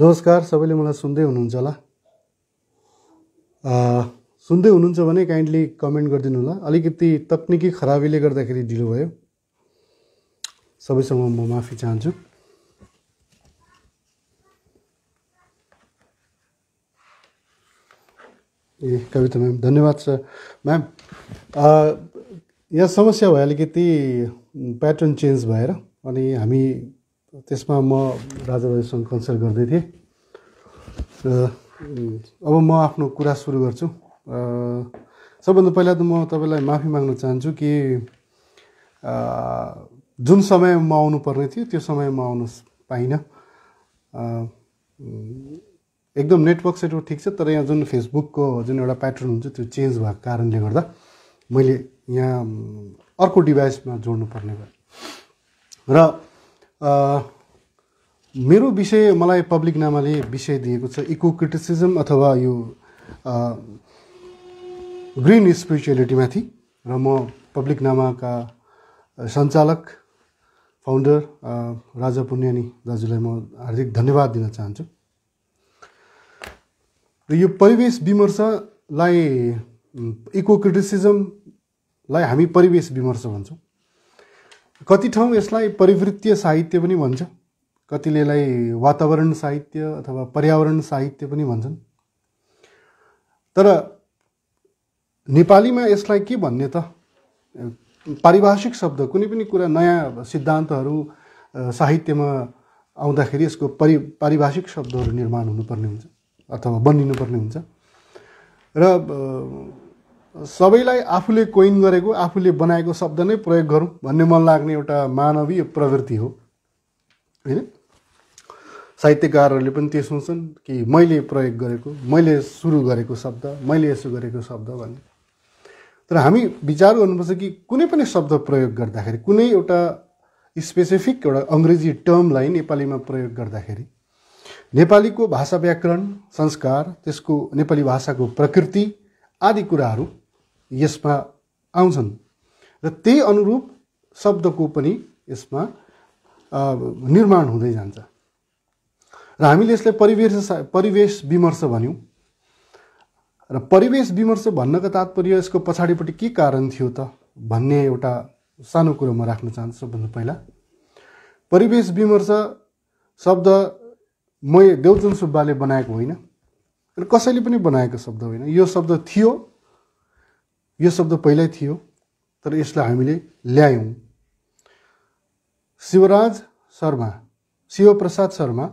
नमस्कार सबैले मलाई सुन्दै हुनुहुन्छ होला सुन्दै हुनुहुन्छ भने काइन्डली कमेन्ट गरिदिनु होला अलिकति तक्निकी खराबीले गर्दाखेरि ढिलो भयो सबैसँग म माफी चाहन्छु ए कविता म्याम धन्यवाद सर म्याम यहाँ समस्या भयो अलिकति प्याटर्न चेन्ज भएर अनि हामी त्यसमा म राजाबाजुसँग कन्सल्ट गर्दै थिएँ र अब म आफ्नो कुरा सुरु गर्छु सबभन्दा पहिला त म तपाईँलाई माफी माग्न चाहन्छु कि जुन समय म आउनुपर्ने थियो त्यो समय म आउनु पाइनँ एकदम नेटवर्क सेटवर्क ठिक छ तर यहाँ जुन फेसबुकको जुन एउटा प्याटर्न हुन्छ त्यो चेन्ज भएको कारणले गर्दा मैले यहाँ अर्को डिभाइसमा जोड्नु पर्ने भयो र मेरो विषय मलाई पब्लिक नामाले विषय दिएको छ इको क्रिटिसिजम अथवा यो ग्रिन स्पिरिचुअलिटीमाथि र म पब्लिक नामाका सञ्चालक फाउन्डर राजा पुण्यानी दाजुलाई म हार्दिक धन्यवाद दिन चाहन्छु र यो परिवेश विमर्शलाई इको क्रिटिसिजमलाई हामी परिवेश विमर्श भन्छौँ कति ठाउँ यसलाई परिवृत्तीय साहित्य पनि भन्छ कतिले यसलाई वातावरण साहित्य अथवा पर्यावरण साहित्य पनि भन्छन् तर नेपालीमा यसलाई के भन्ने त पारिभाषिक शब्द कुनै पनि कुरा नयाँ सिद्धान्तहरू साहित्यमा आउँदाखेरि यसको परि पारिभाषिक शब्दहरू निर्माण हुनुपर्ने हुन्छ अथवा बनिनुपर्ने हुन्छ र सबैलाई आफूले कोइन गरेको आफूले बनाएको शब्द नै प्रयोग गरौँ भन्ने मन लाग्ने एउटा मानवीय प्रवृत्ति हो होइन साहित्यकारहरूले पनि त्यो सोच्छन् कि मैले प्रयोग गरेको मैले सुरु गरेको शब्द मैले यसो गरेको शब्द भन्ने तर हामी विचार गर्नुपर्छ कि कुनै पनि शब्द प्रयोग गर्दाखेरि कुनै एउटा स्पेसिफिक एउटा अङ्ग्रेजी टर्मलाई नेपालीमा प्रयोग गर्दाखेरि नेपालीको भाषा व्याकरण संस्कार त्यसको नेपाली भाषाको प्रकृति आदि कुराहरू यसमा आउँछन् र त्यही अनुरूप शब्दको पनि यसमा निर्माण हुँदै जान्छ र हामीले यसलाई परिवेश परिवेश विमर्श भन्यौँ र परिवेश विमर्श भन्नको तात्पर्य यसको पछाडिपट्टि के कारण थियो त भन्ने एउटा सानो कुरो म राख्न चाहन्छु सबभन्दा पहिला परिवेश विमर्श शब्द म देउचन सुब्बाले बनाएको होइन र कसैले पनि बनाएको शब्द होइन यो शब्द थियो यो शब्द पहिल्यै थियो तर यसलाई हामीले ल्यायौँ शिवराज शर्मा शिवप्रसाद शर्मा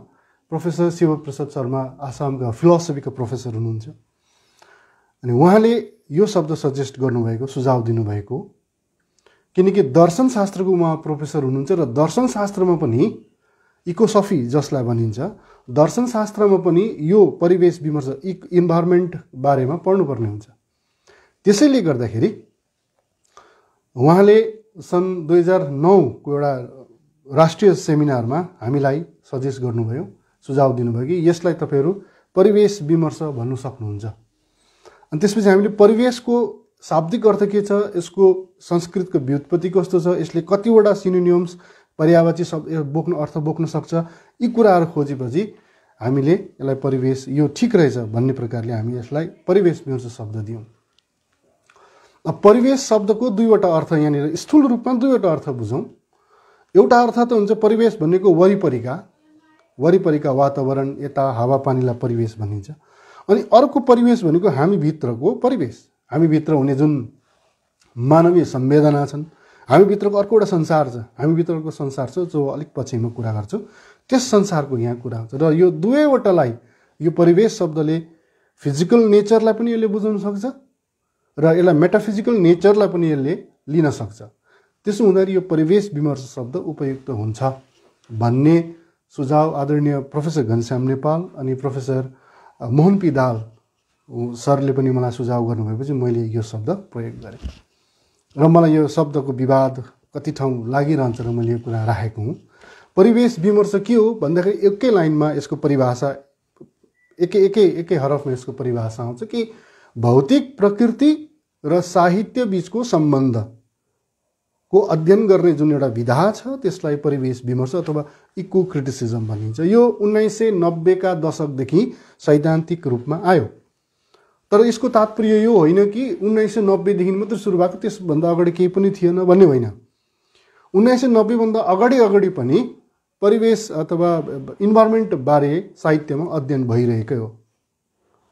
प्रोफेसर शिवप्रसाद शर्मा आसामका फिलोसफीको प्रोफेसर हुनुहुन्छ अनि उहाँले यो शब्द सजेस्ट गर्नुभएको सुझाव दिनुभएको किनकि दर्शनशास्त्रको उहाँ प्रोफेसर हुनुहुन्छ र दर्शनशास्त्रमा पनि इकोसफी जसलाई भनिन्छ दर्शनशास्त्रमा पनि यो परिवेश विमर्श इक इन्भाइरोमेन्ट बारेमा पढ्नुपर्ने हुन्छ त्यसैले गर्दाखेरि उहाँले सन् दुई हजार नौको एउटा राष्ट्रिय सेमिनारमा हामीलाई सजेस्ट गर्नुभयो सुझाव दिनुभयो कि यसलाई तपाईँहरू परिवेश विमर्श भन्नु सक्नुहुन्छ अनि त्यसपछि हामीले परिवेशको शाब्दिक अर्थ के छ यसको संस्कृतको व्युत्पत्ति कस्तो छ यसले कतिवटा सिनोनियम्स पर्यावाची शब्द बोक्न अर्थ बोक्न सक्छ यी कुराहरू खोजेपछि हामीले यसलाई परिवेश यो ठिक रहेछ भन्ने प्रकारले हामी यसलाई परिवेश विमर्श शब्द दियौँ परिवेश शब्दको दुईवटा अर्थ यहाँनिर स्थूल रूपमा दुईवटा अर्थ बुझौँ एउटा अर्थ त हुन्छ परिवेश भनेको वरिपरिका वरिपरिका वातावरण यता हावापानीलाई परिवेश भनिन्छ अनि अर्को परिवेश भनेको हामीभित्रको परिवेश हामीभित्र हुने जुन मानवीय संवेदना छन् हामीभित्रको अर्को एउटा संसार छ हामीभित्रको संसार छ जो अलिक पछि म कुरा गर्छु त्यस संसारको यहाँ कुरा हुन्छ र यो दुवैवटालाई यो परिवेश शब्दले फिजिकल नेचरलाई पनि यसले बुझाउन सक्छ र यसलाई मेटाफिजिकल नेचरलाई पनि यसले लिन सक्छ त्यसो हुँदाखेरि यो परिवेश विमर्श शब्द उपयुक्त हुन्छ भन्ने सुझाव आदरणीय प्रोफेसर घनश्याम नेपाल अनि प्रोफेसर मोहन पी दाल सरले पनि मलाई सुझाव गर्नुभएपछि मैले यो शब्द प्रयोग गरेँ र मलाई यो शब्दको विवाद कति ठाउँ लागिरहन्छ र मैले यो कुरा राखेको हुँ परिवेश विमर्श के हो भन्दाखेरि एकै लाइनमा यसको परिभाषा एकै एकै एकै हरफमा यसको परिभाषा आउँछ कि भौतिक प्रकृति र साहित्य सम्बन्ध सम्बन्धको अध्ययन गर्ने जुन एउटा विधा छ त्यसलाई परिवेश विमर्श अथवा इको क्रिटिसिजम भनिन्छ यो उन्नाइस सय नब्बेका दशकदेखि सैद्धान्तिक रूपमा आयो तर यसको तात्पर्य यो होइन कि उन्नाइस सय नब्बेदेखि मात्रै सुरु भएको त्यसभन्दा अगाडि केही पनि थिएन भन्ने होइन उन्नाइस सय नब्बेभन्दा अगाडि अगाडि पनि परिवेश अथवा इन्भाइरोमेन्टबारे साहित्यमा अध्ययन भइरहेकै हो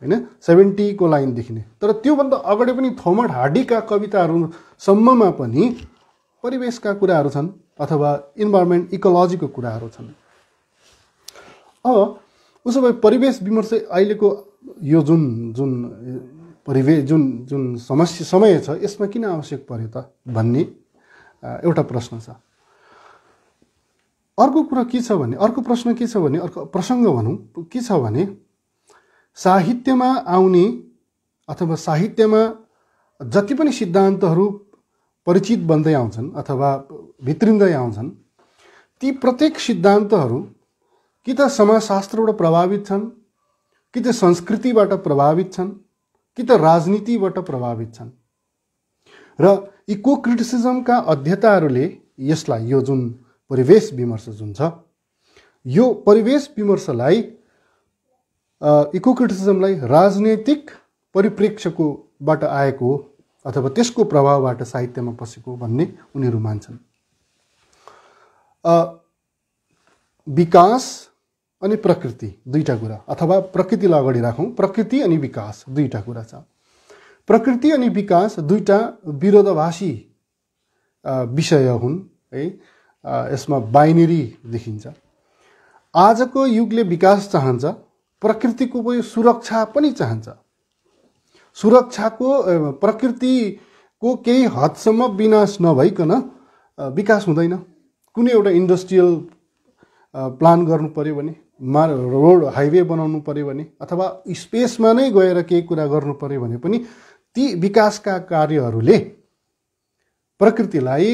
होइन सेभेन्टीको लाइन देखिने तर त्योभन्दा अगाडि पनि थोमट हार्डीका कविताहरूसम्ममा पनि परिवेशका कुराहरू छन् अथवा इन्भाइरोमेन्ट इकोलोजीको कुराहरू छन् अब उसो भए परिवेश विमर्श अहिलेको यो जुन जुन परिवेश जुन जुन समस्या समय छ यसमा किन आवश्यक पर्यो त भन्ने एउटा प्रश्न छ अर्को कुरा के छ भने अर्को प्रश्न के छ भने अर्को प्रसङ्ग भनौँ के छ भने साहित्यमा आउने अथवा साहित्यमा जति पनि सिद्धान्तहरू परिचित बन्दै आउँछन् अथवा भित्रिँदै आउँछन् ती प्रत्येक सिद्धान्तहरू कि त समाजशास्त्रबाट प्रभावित छन् कि त संस्कृतिबाट प्रभावित छन् कि त राजनीतिबाट प्रभावित छन् र इको क्रिटिसिजमका अध्यताहरूले यसलाई यो जुन परिवेश विमर्श जुन छ यो परिवेश विमर्शलाई इको क्रिटिसिजमलाई राजनैतिक परिप्रेक्ष्यकोबाट आएको अथवा त्यसको प्रभावबाट साहित्यमा पसेको भन्ने उनीहरू मान्छन् विकास अनि प्रकृति दुईवटा कुरा अथवा प्रकृतिलाई अगाडि राखौँ प्रकृति अनि विकास दुईवटा कुरा छ प्रकृति अनि विकास दुईवटा विरोधाभाषी विषय हुन् है यसमा बाइनेरी देखिन्छ आजको युगले विकास चाहन्छ प्रकृतिको पनि सुरक्षा पनि चाहन्छ सुरक्षाको प्रकृतिको केही हदसम्म विनाश नभइकन विकास हुँदैन कुनै एउटा इन्डस्ट्रियल प्लान गर्नु पऱ्यो भने मा रोड हाइवे बनाउनु पऱ्यो भने अथवा स्पेसमा नै गएर केही कुरा गर्नु पऱ्यो भने पनि ती विकासका कार्यहरूले प्रकृतिलाई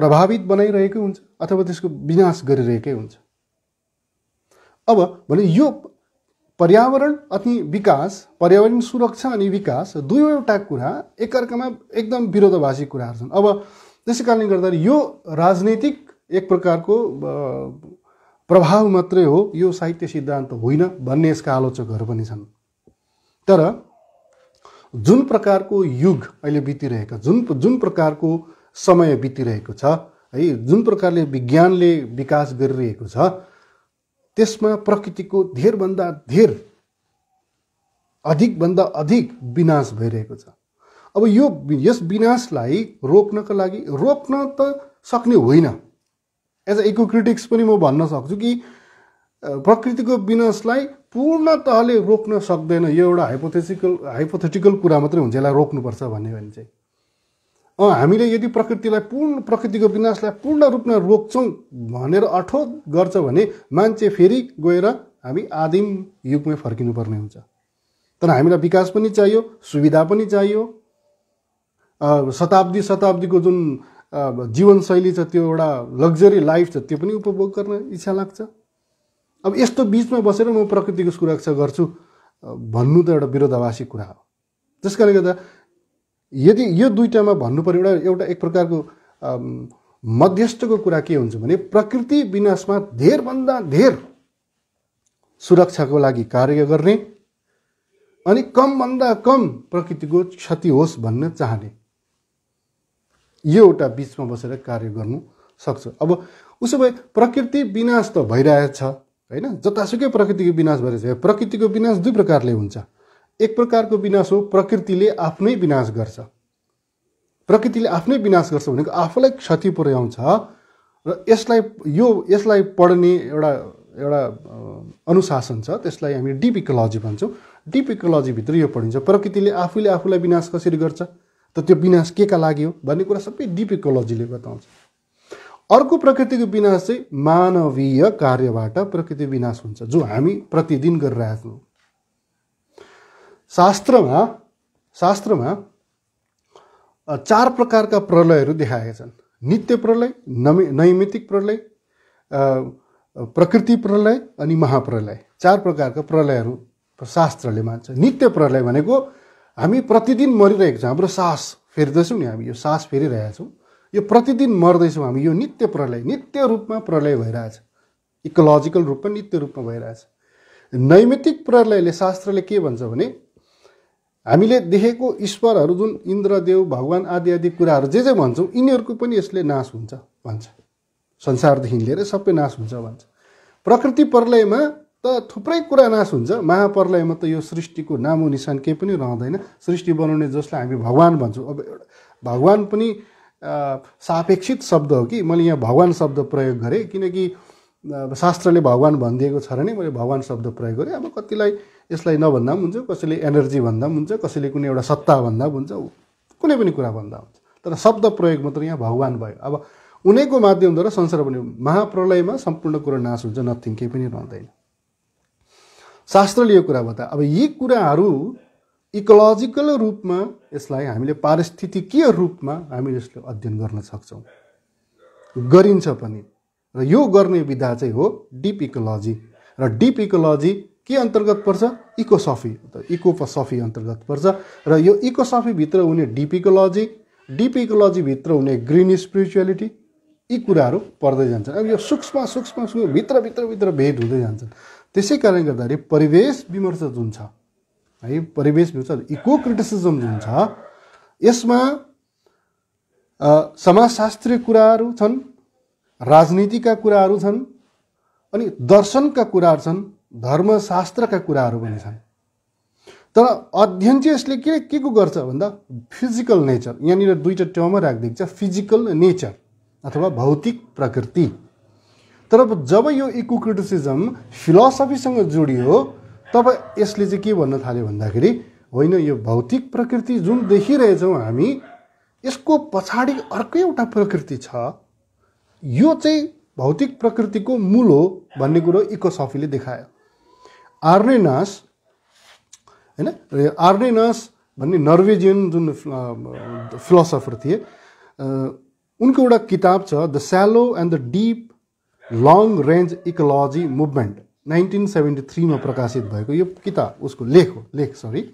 प्रभावित बनाइरहेकै हुन्छ अथवा त्यसको विनाश गरिरहेकै हुन्छ अब भने यो पर्यावरण अनि विकास पर्यावरण सुरक्षा अनि विकास दुईवटा कुरा एकअर्कामा एकदम विरोधाभाषी कुराहरू छन् अब त्यसै कारणले गर्दाखेरि यो राजनैतिक एक प्रकारको प्रभाव मात्रै हो यो साहित्य सिद्धान्त होइन भन्ने यसका आलोचकहरू पनि छन् तर जुन प्रकारको युग अहिले बितिरहेको जुन जुन प्रकारको समय बितिरहेको छ है जुन प्रकारले विज्ञानले विकास गरिरहेको छ त्यसमा प्रकृतिको धेरभन्दा धेर अधिकभन्दा अधिक विनाश भइरहेको छ अब यो यस विनाशलाई रोक्नको लागि रोक्न त सक्ने होइन एज अ इकोक्रिटिक्स पनि म भन्न सक्छु कि प्रकृतिको विनाशलाई पूर्णतहले रोक्न सक्दैन यो एउटा हाइपोथेसिकल हाइपोथेटिकल कुरा मात्रै हुन्छ यसलाई रोक्नुपर्छ भन्यो भने चाहिँ हामीले यदि प्रकृतिलाई पूर्ण प्रकृतिको विनाशलाई पूर्ण रूपमा रोक्छौँ भनेर अठोट गर्छ भने मान्छे फेरि गएर हामी आदिम युगमै फर्किनुपर्ने हुन्छ तर हामीलाई विकास पनि चाहियो सुविधा पनि चाहियो शताब्दी शताब्दीको जुन जीवनशैली छ त्यो एउटा लग्जरी लाइफ छ त्यो पनि उपभोग गर्न इच्छा लाग्छ अब यस्तो बिचमा बसेर म प्रकृतिको सुरक्षा गर्छु भन्नु त एउटा विरोधाभासी कुरा हो त्यस कारणले गर्दा यदि यो दुइटामा भन्नु पऱ्यो एउटा एउटा एक प्रकारको मध्यस्थको कुरा के हुन्छ भने प्रकृति विनाशमा धेरभन्दा धेर सुरक्षाको लागि कार्य गर्ने अनि कमभन्दा कम प्रकृतिको क्षति होस् भन्न चाहने यो एउटा बिचमा बसेर कार्य गर्नु सक्छ अब उसो भए प्रकृति विनाश त भइरहेछ होइन जतासुकै प्रकृतिको विनाश भइरहेछ प्रकृतिको विनाश दुई प्रकारले हुन्छ एक प्रकारको विनाश हो प्रकृतिले आफ्नै विनाश गर्छ प्रकृतिले आफ्नै विनाश गर्छ भनेको आफूलाई क्षति पुर्याउँछ र यसलाई यो यसलाई पढ्ने एउटा एउटा अनुशासन छ त्यसलाई हामी डिप इकोलोजी भन्छौँ डिप इकोलोजीभित्र यो पढिन्छ प्रकृतिले आफूले आफूलाई विनाश कसरी गर्छ त त्यो विनाश के का लागि हो भन्ने कुरा सबै डिप इकोलोजीले बताउँछ अर्को प्रकृतिको विनाश चाहिँ मानवीय कार्यबाट प्रकृति विनाश हुन्छ जो हामी प्रतिदिन गरिरहेको छौँ शास्त्रमा शास्त्रमा चार प्रकारका प्रलयहरू देखाएका छन् नित्य प्रलय नमि नैमितिक प्रलय प्रकृति प्रलय अनि महाप्रलय चार प्रकारका प्रलयहरू शास्त्रले मान्छ नित्य प्रलय भनेको हामी प्रतिदिन मरिरहेको छौँ हाम्रो सास फेर्दैछौँ नि हामी यो सास फेरिरहेछौँ यो प्रतिदिन मर्दैछौँ हामी यो नित्य प्रलय नित्य रूपमा प्रलय भइरहेछ इकोलोजिकल रूपमा नित्य रूपमा भइरहेछ नैमितिक प्रलयले शास्त्रले के भन्छ भने हामीले देखेको ईश्वरहरू जुन इन्द्रदेव भगवान् आदि आदि कुराहरू जे जे भन्छौँ यिनीहरूको पनि यसले नाश हुन्छ भन्छ संसारदेखि लिएर सबै नाश हुन्छ भन्छ प्रकृति प्रलयमा त थुप्रै कुरा नाश हुन्छ महाप्रलयमा त यो सृष्टिको नामो निशान केही पनि रहँदैन सृष्टि बनाउने जसलाई हामी भगवान् भन्छौँ अब एउटा भगवान् पनि सापेक्षित शब्द हो कि मैले यहाँ भगवान् शब्द प्रयोग गरेँ किनकि शास्त्रले भगवान् भनिदिएको छ र भने मैले भगवान् शब्द प्रयोग गरेँ अब कतिलाई यसलाई नभन्दा पनि हुन्छ कसैले एनर्जी भन्दा पनि हुन्छ कसैले कुनै एउटा सत्ता भन्दा पनि हुन्छ कुनै पनि कुरा भन्दा हुन्छ तर शब्द प्रयोग मात्र यहाँ भगवान् भयो अब उनैको माध्यमद्वारा संसार बन्यो महाप्रलयमा सम्पूर्ण कुरो नाश हुन्छ नथिङ केही पनि रहँदैन शास्त्रले यो कुरा बता अब यी कुराहरू इकोलोजिकल रूपमा यसलाई हामीले पारिस्थितिकीय रूपमा हामीले यसले अध्ययन गर्न सक्छौँ गरिन्छ पनि र यो गर्ने विधा चाहिँ हो डिप इकोलोजी र डिप इकोलोजी के अन्तर्गत पर्छ इकोसफी इको सफी अन्तर्गत पर्छ र यो इकोसफीभित्र हुने डिपिकोलोजी डिपिकोलोजीभित्र हुने ग्रिन स्पिरिचुअलिटी यी कुराहरू पर्दै जान्छन् अब यो सूक्ष्म सूक्ष्म भित्रभित्रभित्र भेद हुँदै जान्छन् त्यसै कारणले गर्दाखेरि परिवेश विमर्श जुन छ है परिवेश विमर्श इको क्रिटिसिजम जुन छ यसमा समाजशास्त्रीय कुराहरू छन् राजनीतिका कुराहरू छन् अनि दर्शनका कुराहरू छन् धर्मशास्त्रका कुराहरू पनि छन् तर अध्ययन चाहिँ यसले के के को गर्छ भन्दा फिजिकल नेचर यहाँनिर दुईवटा टर्म राखिदिएको छ फिजिकल नेचर अथवा भौतिक प्रकृति तर जब यो इको क्रिटिसिजम फिलोसफीसँग जोडियो तब यसले चाहिँ के भन्न थाल्यो भन्दाखेरि होइन यो भौतिक प्रकृति जुन देखिरहेछौँ हामी यसको पछाडि अर्कै एउटा प्रकृति छ यो चाहिँ भौतिक प्रकृतिको मूल हो भन्ने कुरो इकोसफीले देखायो आर्नेनास होइन आर्नेनास भन्ने नर्वेजियन जुन फिलोसफर थिए उनको एउटा किताब छ the shallow and the deep long range ecology movement nineteen seventy थ्रीमा प्रकाशित भएको यो किताब उसको लेख हो लेख सरी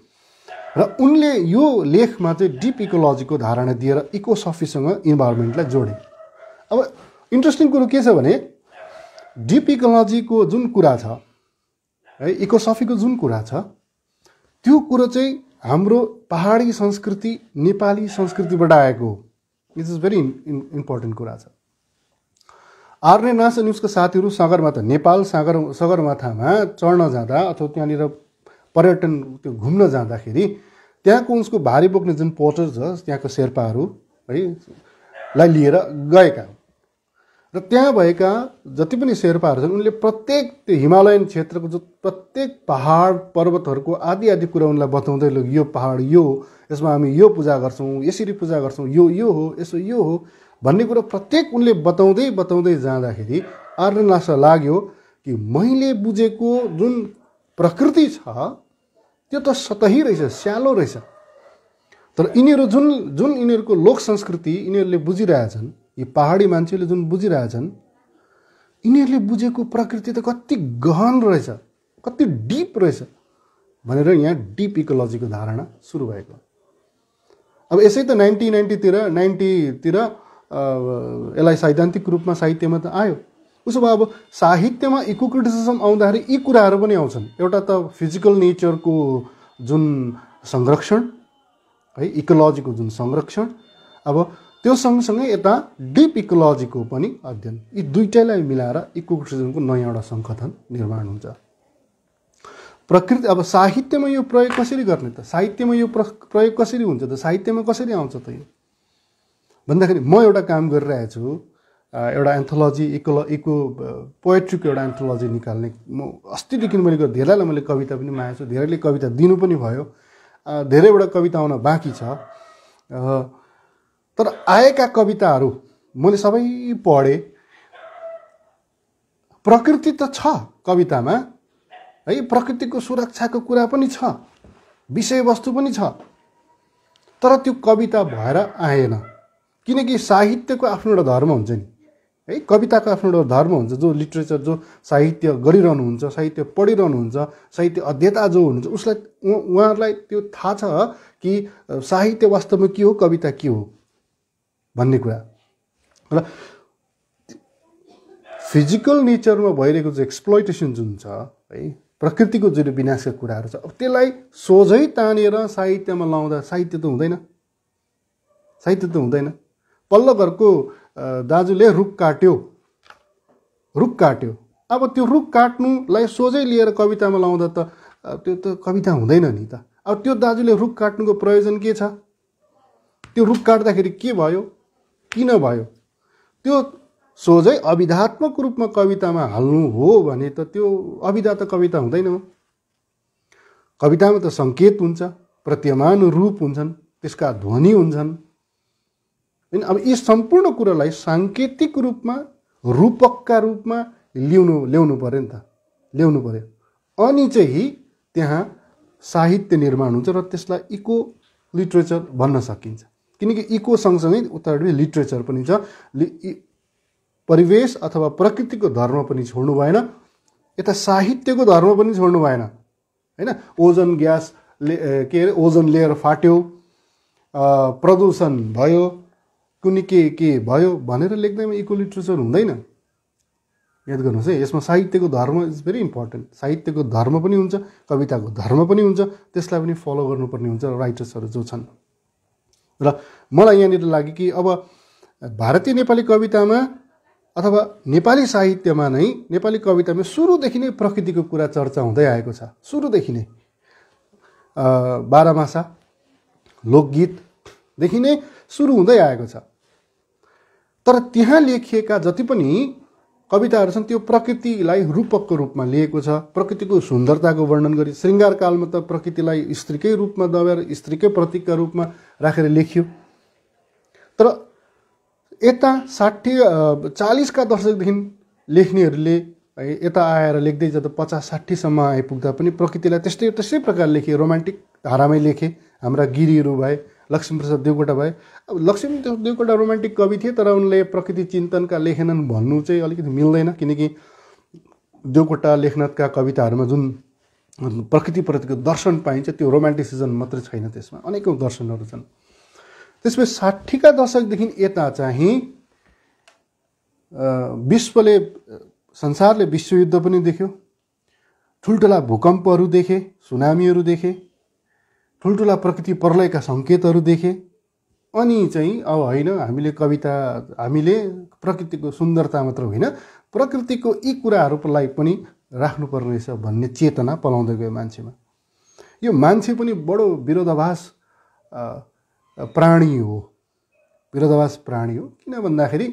र उनले यो लेखमा चाहिँ डिप इकोलोजीको धारणा दिएर इकोसफीसँग इन्भाइरोमेन्टलाई जोडे अब इन्ट्रेस्टिङ कुरो के छ भने डिप इकोलोजीको जुन कुरा छ है इकोसफीको जुन कुरा छ त्यो कुरो चाहिँ हाम्रो पहाडी संस्कृति नेपाली संस्कृतिबाट आएको हो इट इज भेरी इम्पोर्टेन्ट कुरा छ आर्ने नास उसको साथीहरू सगरमाथा नेपाल सागर सगरमाथामा चढ्न जाँदा अथवा त्यहाँनिर पर्यटन त्यो घुम्न जाँदाखेरि त्यहाँको उसको भारी बोक्ने जुन पोटर छ त्यहाँको शेर्पाहरू है लाई लिएर गएका र त्यहाँ भएका जति पनि शेर्पाहरू छन् उनले प्रत्येक त्यो हिमालयन क्षेत्रको जो प्रत्येक पहाड पर्वतहरूको आदि आदि कुरा उनलाई बताउँदै लग्यो यो पहाड यो यसमा हामी यो पूजा गर्छौँ यसरी पूजा गर्छौँ यो यो हो यसो यो हो भन्ने कुरो प्रत्येक उनले बताउँदै बताउँदै जाँदाखेरि आर्यनाश लाग्यो कि मैले बुझेको जुन प्रकृति छ त्यो त सतही रहेछ स्यालो रहेछ तर यिनीहरू जुन जुन यिनीहरूको लोक संस्कृति यिनीहरूले बुझिरहेछन् यी पहाडी मान्छेले जुन बुझिरहेछन् यिनीहरूले बुझेको प्रकृति त कति गहन रहेछ कति डिप रहेछ भनेर यहाँ डिप इकोलोजीको धारणा सुरु भएको अब यसै त नाइन्टी नाइन्टीतिर नाइन्टीतिर यसलाई सैद्धान्तिक रूपमा साहित्यमा त आयो उसो भए अब साहित्यमा इको क्रिटिसिजम आउँदाखेरि यी कुराहरू पनि आउँछन् एउटा त फिजिकल नेचरको जुन संरक्षण है इकोलोजीको जुन संरक्षण अब त्यो सँगसँगै यता डिप इकोलोजीको पनि अध्ययन यी दुइटैलाई मिलाएर इकोसिजमको नयाँ एउटा सङ्कथन निर्माण हुन्छ प्रकृति अब साहित्यमा यो प्रयोग कसरी गर्ने त साहित्यमा यो प्रयोग कसरी हुन्छ त साहित्यमा कसरी आउँछ त यो भन्दाखेरि म एउटा काम गरिरहेछु एउटा एन्थोलोजी इको इको पोएट्रीको एउटा एन्थोलोजी निकाल्ने म अस्तिदेखि मैले धेरैलाई मैले कविता पनि मागेको छु धेरैले कविता दिनु पनि भयो धेरैवटा कविता आउन बाँकी छ तर आएका कविताहरू मैले सबै पढेँ प्रकृति त छ कवितामा है प्रकृतिको सुरक्षाको कुरा पनि छ विषयवस्तु पनि छ तर त्यो कविता भएर आएन किनकि साहित्यको आफ्नो एउटा धर्म हुन्छ नि है कविताको आफ्नो एउटा धर्म हुन्छ जो लिट्रेचर जो साहित्य गरिरहनुहुन्छ साहित्य पढिरहनुहुन्छ साहित्य अध्येता जो हुनुहुन्छ उसलाई उहाँहरूलाई त्यो थाहा छ कि साहित्य वास्तवमा के हो कविता के हो भन्ने कुरा र फिजिकल नेचरमा भइरहेको जो एक्सप्लोइटेसन जुन छ है प्रकृतिको जुन विनाशका कुराहरू छ अब त्यसलाई सोझै तानेर साहित्यमा लाउँदा साहित्य त हुँदैन साहित्य त हुँदैन पल्लो घरको दाजुले रुख काट्यो रुख काट्यो अब त्यो रुख काट्नुलाई सोझै लिएर कवितामा लाउँदा त त्यो त कविता हुँदैन नि त अब त्यो दाजुले रुख काट्नुको प्रयोजन के छ त्यो रुख काट्दाखेरि के भयो किन भयो त्यो सोझै अविधात्मक रूपमा कवितामा हाल्नु हो भने त त्यो अविधा त कविता हुँदैन हो कवितामा त सङ्केत हुन्छ प्रत्यमान रूप हुन्छन् त्यसका ध्वनि हुन्छन् होइन अब यी सम्पूर्ण कुरालाई साङ्केतिक रूपमा रूपकका रूपमा लिउनु ल्याउनु पऱ्यो नि त ल्याउनु पऱ्यो अनि चाहिँ त्यहाँ साहित्य निर्माण हुन्छ र त्यसलाई इको लिट्रेचर भन्न सकिन्छ किनकि इको सँगसँगै उत्तरहरूमा लिट्रेचर पनि छ परिवेश अथवा प्रकृतिको धर्म पनि छोड्नु भएन यता साहित्यको धर्म पनि छोड्नु भएन होइन ओजन ग्यासले के अरे ओजन लेयर फाट्यो प्रदूषण भयो कुनै के के भयो भनेर लेख्दैमा इको लिट्रेचर हुँदैन याद गर्नुहोस् है यसमा साहित्यको धर्म इज भेरी इम्पोर्टेन्ट साहित्यको धर्म पनि हुन्छ कविताको धर्म पनि हुन्छ त्यसलाई पनि फलो गर्नुपर्ने हुन्छ राइटर्सहरू जो छन् र मलाई यहाँनिर लाग्यो कि अब भारतीय नेपाली कवितामा अथवा नेपाली साहित्यमा नै नेपाली कवितामा सुरुदेखि नै प्रकृतिको कुरा चर्चा हुँदै आएको छ सुरुदेखि नै बाह्रमासा लोकगीतदेखि नै सुरु हुँदै आएको छ तर त्यहाँ लेखिएका जति पनि कविताहरू छन् त्यो प्रकृतिलाई रूपकको रूपमा लिएको छ प्रकृतिको सुन्दरताको वर्णन गरी कालमा त प्रकृतिलाई स्त्रीकै रूपमा दबाएर स्त्रीकै प्रतीकका रूपमा राखेर लेखियो तर यता साठी चालिसका दशकदेखि लेख्नेहरूले है यता आएर लेख्दै जाँदा पचास साठीसम्म आइपुग्दा पनि प्रकृतिलाई त्यस्तै त्यस्तै प्रकार लेखे रोमान्टिक धारामै लेखेँ हाम्रा गिरीहरू भए लक्ष्मीप्रसाद देवकोटा भए अब लक्ष्मीप्रसाद देवकोटा रोमान्टिक कवि थिए तर उनले प्रकृति चिन्तनका लेखेनन् भन्नु चाहिँ अलिकति मिल्दैन किनकि देवकोटा लेखनाथका कविताहरूमा जुन प्रकृतिप्रतिको दर्शन पाइन्छ त्यो रोमान्टिसिजन मात्रै छैन त्यसमा अनेकौँ दर्शनहरू छन् त्यसपछि साठीका दशकदेखि यता चाहिँ विश्वले संसारले विश्वयुद्ध पनि देख्यो ठुल्ठुला भूकम्पहरू देखे सुनामीहरू देखे ठुल्ठुला प्रकृति प्रलयका सङ्केतहरू देखेँ अनि चाहिँ अब होइन हामीले कविता हामीले प्रकृतिको सुन्दरता मात्र होइन प्रकृतिको यी कुराहरूलाई पनि राख्नुपर्ने रहेछ भन्ने चेतना पलाउँदै गयो मान्छेमा यो मान्छे पनि बडो विरोधाभास प्राणी हो विरोधाभास प्राणी हो किन भन्दाखेरि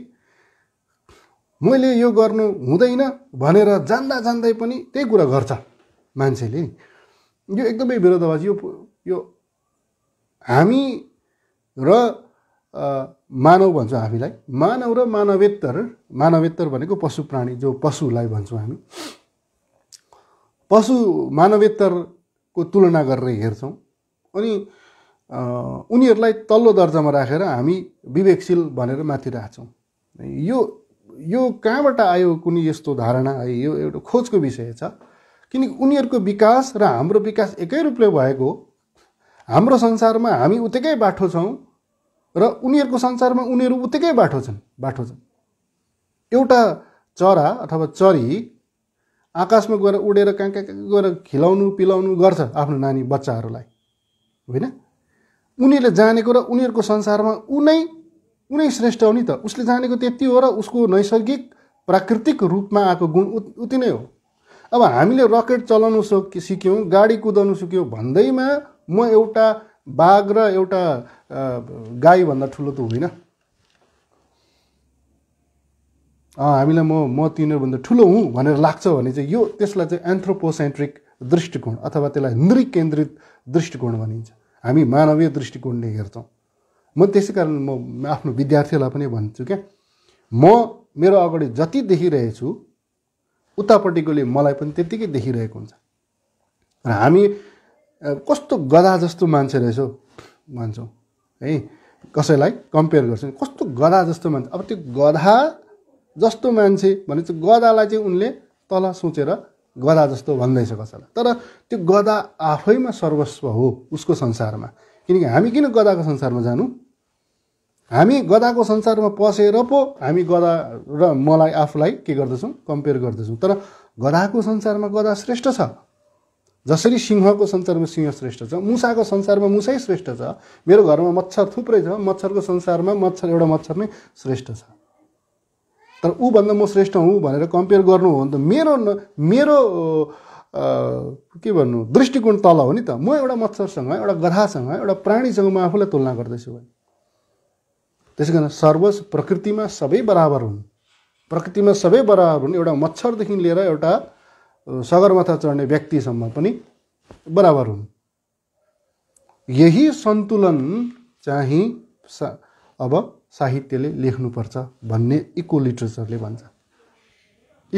मैले यो गर्नु हुँदैन भनेर जान्दा जान्दै पनि त्यही कुरा गर्छ मान्छेले यो एकदमै विरोधाभास यो यो हामी र मानव भन्छौँ हामीलाई मानव र मानवेत्तर मानवेत्तर भनेको पशु प्राणी जो पशुलाई भन्छौँ हामी पशु मानवेत्तरको तुलना गरेर हेर्छौँ अनि उनीहरूलाई तल्लो दर्जामा राखेर रा, हामी विवेकशील भनेर माथि राख्छौँ यो यो कहाँबाट आयो कुनै यस्तो धारणा है यो एउटा खोजको विषय छ किनकि उनीहरूको विकास र हाम्रो विकास एकै रूपले भएको हाम्रो संसारमा हामी उत्तिकै बाठो छौँ र उनीहरूको संसारमा उनीहरू उत्तिकै बाठो छन् बाठो छन् एउटा चरा अथवा चरी आकाशमा गएर उडेर कहाँ कहाँ कहाँ गएर खिलाउनु पिलाउनु गर्छ आफ्नो नानी बच्चाहरूलाई होइन उनीहरूले जानेको र उनीहरूको संसारमा उनै उनै श्रेष्ठ हो नि त उसले जानेको त्यति हो र उसको नैसर्गिक प्राकृतिक रूपमा आएको गुण उति नै हो अब हामीले रकेट चलाउनु सक् सिक्यौँ गाडी कुदाउनु सिक्यौँ भन्दैमा म एउटा बाघ र एउटा गाईभन्दा ठुलो त होइन हामीलाई म म तिनीहरूभन्दा ठुलो हुँ भनेर लाग्छ भने चाहिँ यो त्यसलाई चाहिँ एन्थ्रोपोसेन्ट्रिक दृष्टिकोण अथवा त्यसलाई नृकेन्द्रित दृष्टिकोण भनिन्छ हामी मानवीय दृष्टिकोणले हेर्छौँ म त्यसै कारण म आफ्नो विद्यार्थीलाई पनि भन्छु क्या म मेरो अगाडि जति देखिरहेछु उतापट्टिकोले मलाई पनि त्यत्तिकै देखिरहेको हुन्छ र हामी कस्तो गदा जस्तो मान्छे रहेछ भन्छौँ है कसैलाई कम्पेयर गर्छौँ कस्तो गधा जस्तो मान्छे अब त्यो गधा जस्तो मान्छे भने चाहिँ गधालाई चाहिँ उनले तल सोचेर गधा जस्तो भन्दैछ कसैलाई तर त्यो गधा आफैमा सर्वस्व हो उसको संसारमा किनकि हामी किन गदाको संसारमा जानु हामी गदाको संसारमा पसेर पो हामी गदा र मलाई आफूलाई के गर्दछौँ कम्पेयर गर्दछौँ तर गदाको संसारमा गदा श्रेष्ठ छ जसरी सिंहको संसारमा सिंह श्रेष्ठ छ मुसाको संसारमा मुसै श्रेष्ठ छ मेरो घरमा मच्छर थुप्रै छ मच्छरको संसारमा मच्छर एउटा मच्छर नै श्रेष्ठ छ तर ऊभन्दा म श्रेष्ठ हुँ भनेर कम्पेयर गर्नु हो भने त मेरो न मेरो के भन्नु दृष्टिकोण तल हो नि त म एउटा मच्छरसँग एउटा गधासँग एउटा प्राणीसँग म आफूलाई तुलना गर्दैछु भने त्यसै कारण सर्व प्रकृतिमा सबै बराबर हुन् प्रकृतिमा सबै बराबर हुन् एउटा मच्छरदेखि लिएर एउटा सगरमाथा चढ्ने व्यक्तिसम्म पनि बराबर हुन् यही सन्तुलन चाहिँ सा अब साहित्यले लेख्नुपर्छ भन्ने इको लिट्रेचरले भन्छ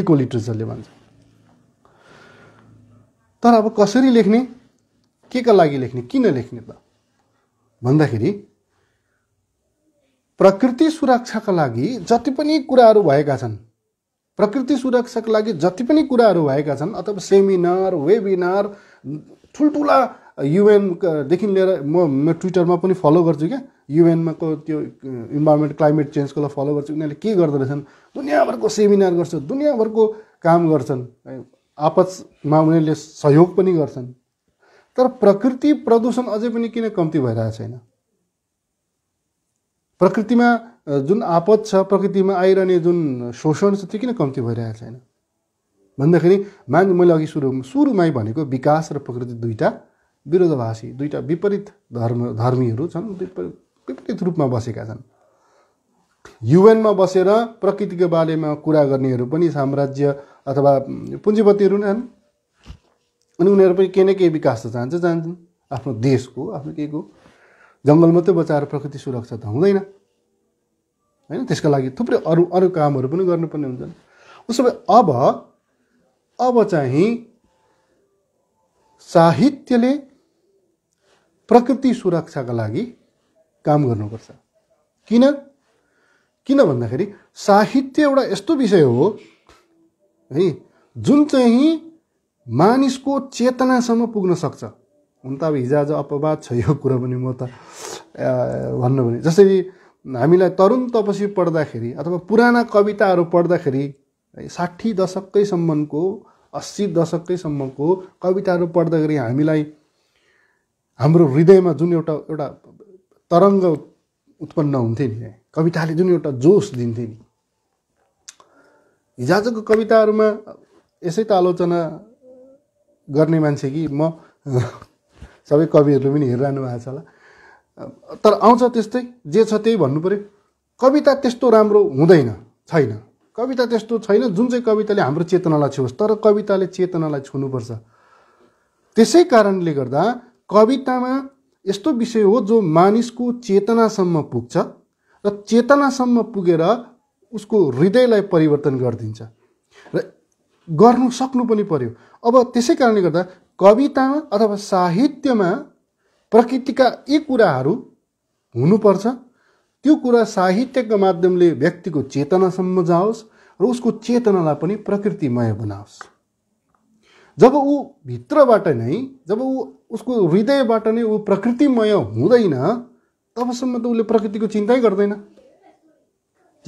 इको लिट्रेचरले भन्छ तर अब कसरी लेख्ने के का लागि लेख्ने किन लेख्ने त भन्दाखेरि प्रकृति सुरक्षाका लागि जति पनि कुराहरू भएका छन् प्रकृति सुरक्षाको लागि जति पनि कुराहरू भएका छन् अथवा सेमिनार वेबिनार ठुल्ठुला युएनदेखि लिएर म म ट्विटरमा पनि फलो गर्छु क्या को त्यो इन्भाइरोमेन्ट क्लाइमेट चेन्जकोलाई फलो गर्छु उनीहरूले के गर्दो रहेछन् दुनियाँभरको सेमिनार गर्छ दुनियाँभरको काम गर्छन् आपसमा उनीहरूले सहयोग पनि गर्छन् तर प्रकृति प्रदूषण अझै पनि किन कम्ती भइरहेको छैन प्रकृतिमा जुन आपद छ प्रकृतिमा आइरहने जुन शोषण छ त्यो किन कम्ती भइरहेको छैन भन्दाखेरि मान मैले अघि सुरु सुरुमै भनेको विकास र प्रकृति दुईवटा विरोधभाषी दुईवटा विपरीत धर्म धर्मीहरू छन् विपरीत रूपमा बसेका छन् युएनमा बसेर प्रकृतिको बारेमा कुरा गर्नेहरू पनि साम्राज्य अथवा पुँजीपतिहरू नै छन् अनि उनीहरू पनि केही न केही विकास त चाहन्छ चाहन्छन् आफ्नो देशको आफ्नो केहीको जङ्गल मात्रै बचाएर प्रकृति सुरक्षा त हुँदैन होइन त्यसका लागि थुप्रै अरू अरू कामहरू पनि गर्नुपर्ने हुन्छन् उसो भए अब अब चाहिँ साहित्यले प्रकृति सुरक्षाका लागि काम गर्नुपर्छ किन किन भन्दाखेरि साहित्य एउटा यस्तो विषय हो है जुन चाहिँ मानिसको चेतनासम्म पुग्न सक्छ हुन त अब हिजोआज अपवाद छ यो कुरो पनि म त भन्नु भने जसरी हामीलाई तरुण तपसी पढ्दाखेरि अथवा पुराना कविताहरू पढ्दाखेरि साठी दशकैसम्मको अस्सी दशकैसम्मको कविताहरू पढ्दाखेरि हामीलाई हाम्रो हृदयमा जुन एउटा एउटा तरङ्ग उत्पन्न हुन्थ्यो नि कविताले जुन एउटा जोस दिन्थे नि हिजोआजको कविताहरूमा यसै त आलोचना गर्ने मान्छे कि म सबै कविहरूले पनि हेरिरहनु भएको छ होला तर आउँछ त्यस्तै जे छ त्यही भन्नु पऱ्यो कविता त्यस्तो राम्रो हुँदैन छैन कविता त्यस्तो छैन जुन चाहिँ कविताले हाम्रो चेतनालाई छुओस् तर कविताले चेतनालाई छुनुपर्छ त्यसै कारणले गर्दा कवितामा यस्तो विषय हो जो मानिसको चेतनासम्म पुग्छ र चेतनासम्म पुगेर उसको हृदयलाई परिवर्तन गरिदिन्छ र गर्नु सक्नु पनि पर्यो अब त्यसै कारणले गर्दा कवितामा अथवा साहित्यमा प्रकृतिका यी कुराहरू हुनुपर्छ त्यो कुरा साहित्यको माध्यमले व्यक्तिको चेतनासम्म जाओस् र उसको चेतनालाई पनि प्रकृतिमय बनाओस् जब ऊ भित्रबाट नै जब ऊ उसको हृदयबाट नै ऊ प्रकृतिमय हुँदैन तबसम्म त उसले प्रकृतिको चिन्तै गर्दैन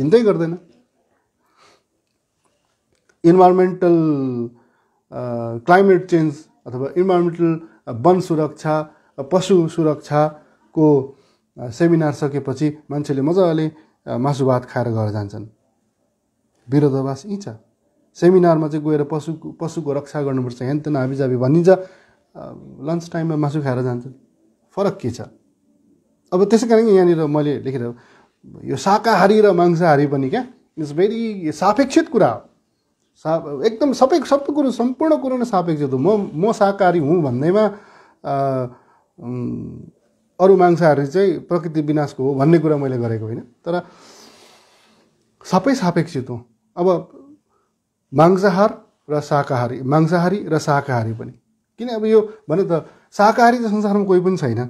चिन्तै गर्दैन इन्भाइरोमेन्टल क्लाइमेट चेन्ज अथवा इन्भाइरोमेन्टल वन सुरक्षा पशु सुरक्षाको सेमिनार सकेपछि मान्छेले मजाले मासु भात खाएर घर जान्छन् विरोधावास यहीँ छ सेमिनारमा चाहिँ गएर पशु पशुको रक्षा गर्नुपर्छ हेन तेन जाबी भनिन्छ लन्च टाइममा मासु खाएर जान्छन् फरक के छ अब त्यसै कारण यहाँनिर मैले लेखेर यो शाकाहारी र मांसाहारी पनि क्या इट्स भेरी सापेक्षित कुरा हो सा एकदम सबै सबै कुरो सम्पूर्ण कुरो नै सापेक्ष हो म म शाकाहारी हुँ भन्दैमा अरू मांसाहारी चाहिँ प्रकृति विनाशको हो भन्ने कुरा मैले गरेको होइन तर सबै सापेक्षित हो अब मांसाहार र शाकाहारी मांसाहारी र शाकाहारी पनि किन अब यो भने त शाकाहारी त संसारमा कोही पनि छैन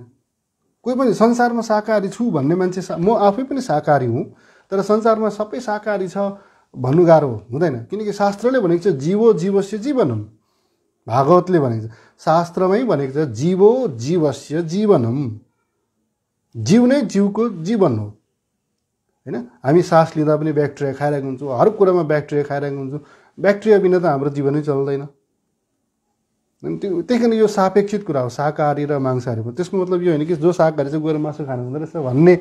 कोही पनि संसारमा शाकाहारी छु भन्ने मान्छे म आफै पनि शाकाहारी हुँ तर संसारमा सबै शाकाहारी छ भन्नु गाह्रो हुँदैन किनकि शास्त्रले भनेको छ जीवो जीवस्य जीवनम भागवतले भनेको छ शास्त्रमै भनेको छ जीवो जीवस्य जीवनम जीव नै जीवको जीवन हो होइन हामी सास लिँदा पनि ब्याक्टेरिया खाइरहेको हुन्छौँ हर कुरामा ब्याक्टेरिया खाइरहेको हुन्छौँ ब्याक्टेरिया बिना त हाम्रो जीवनै चल्दैन त्यो त्यही कारण यो सापेक्षित कुरा हो शाकाहारी र मांसाहारीको त्यसको मतलब यो होइन कि जो शाकाहारी चाहिँ गएर मासु खानु हुँदो रहेछ भन्ने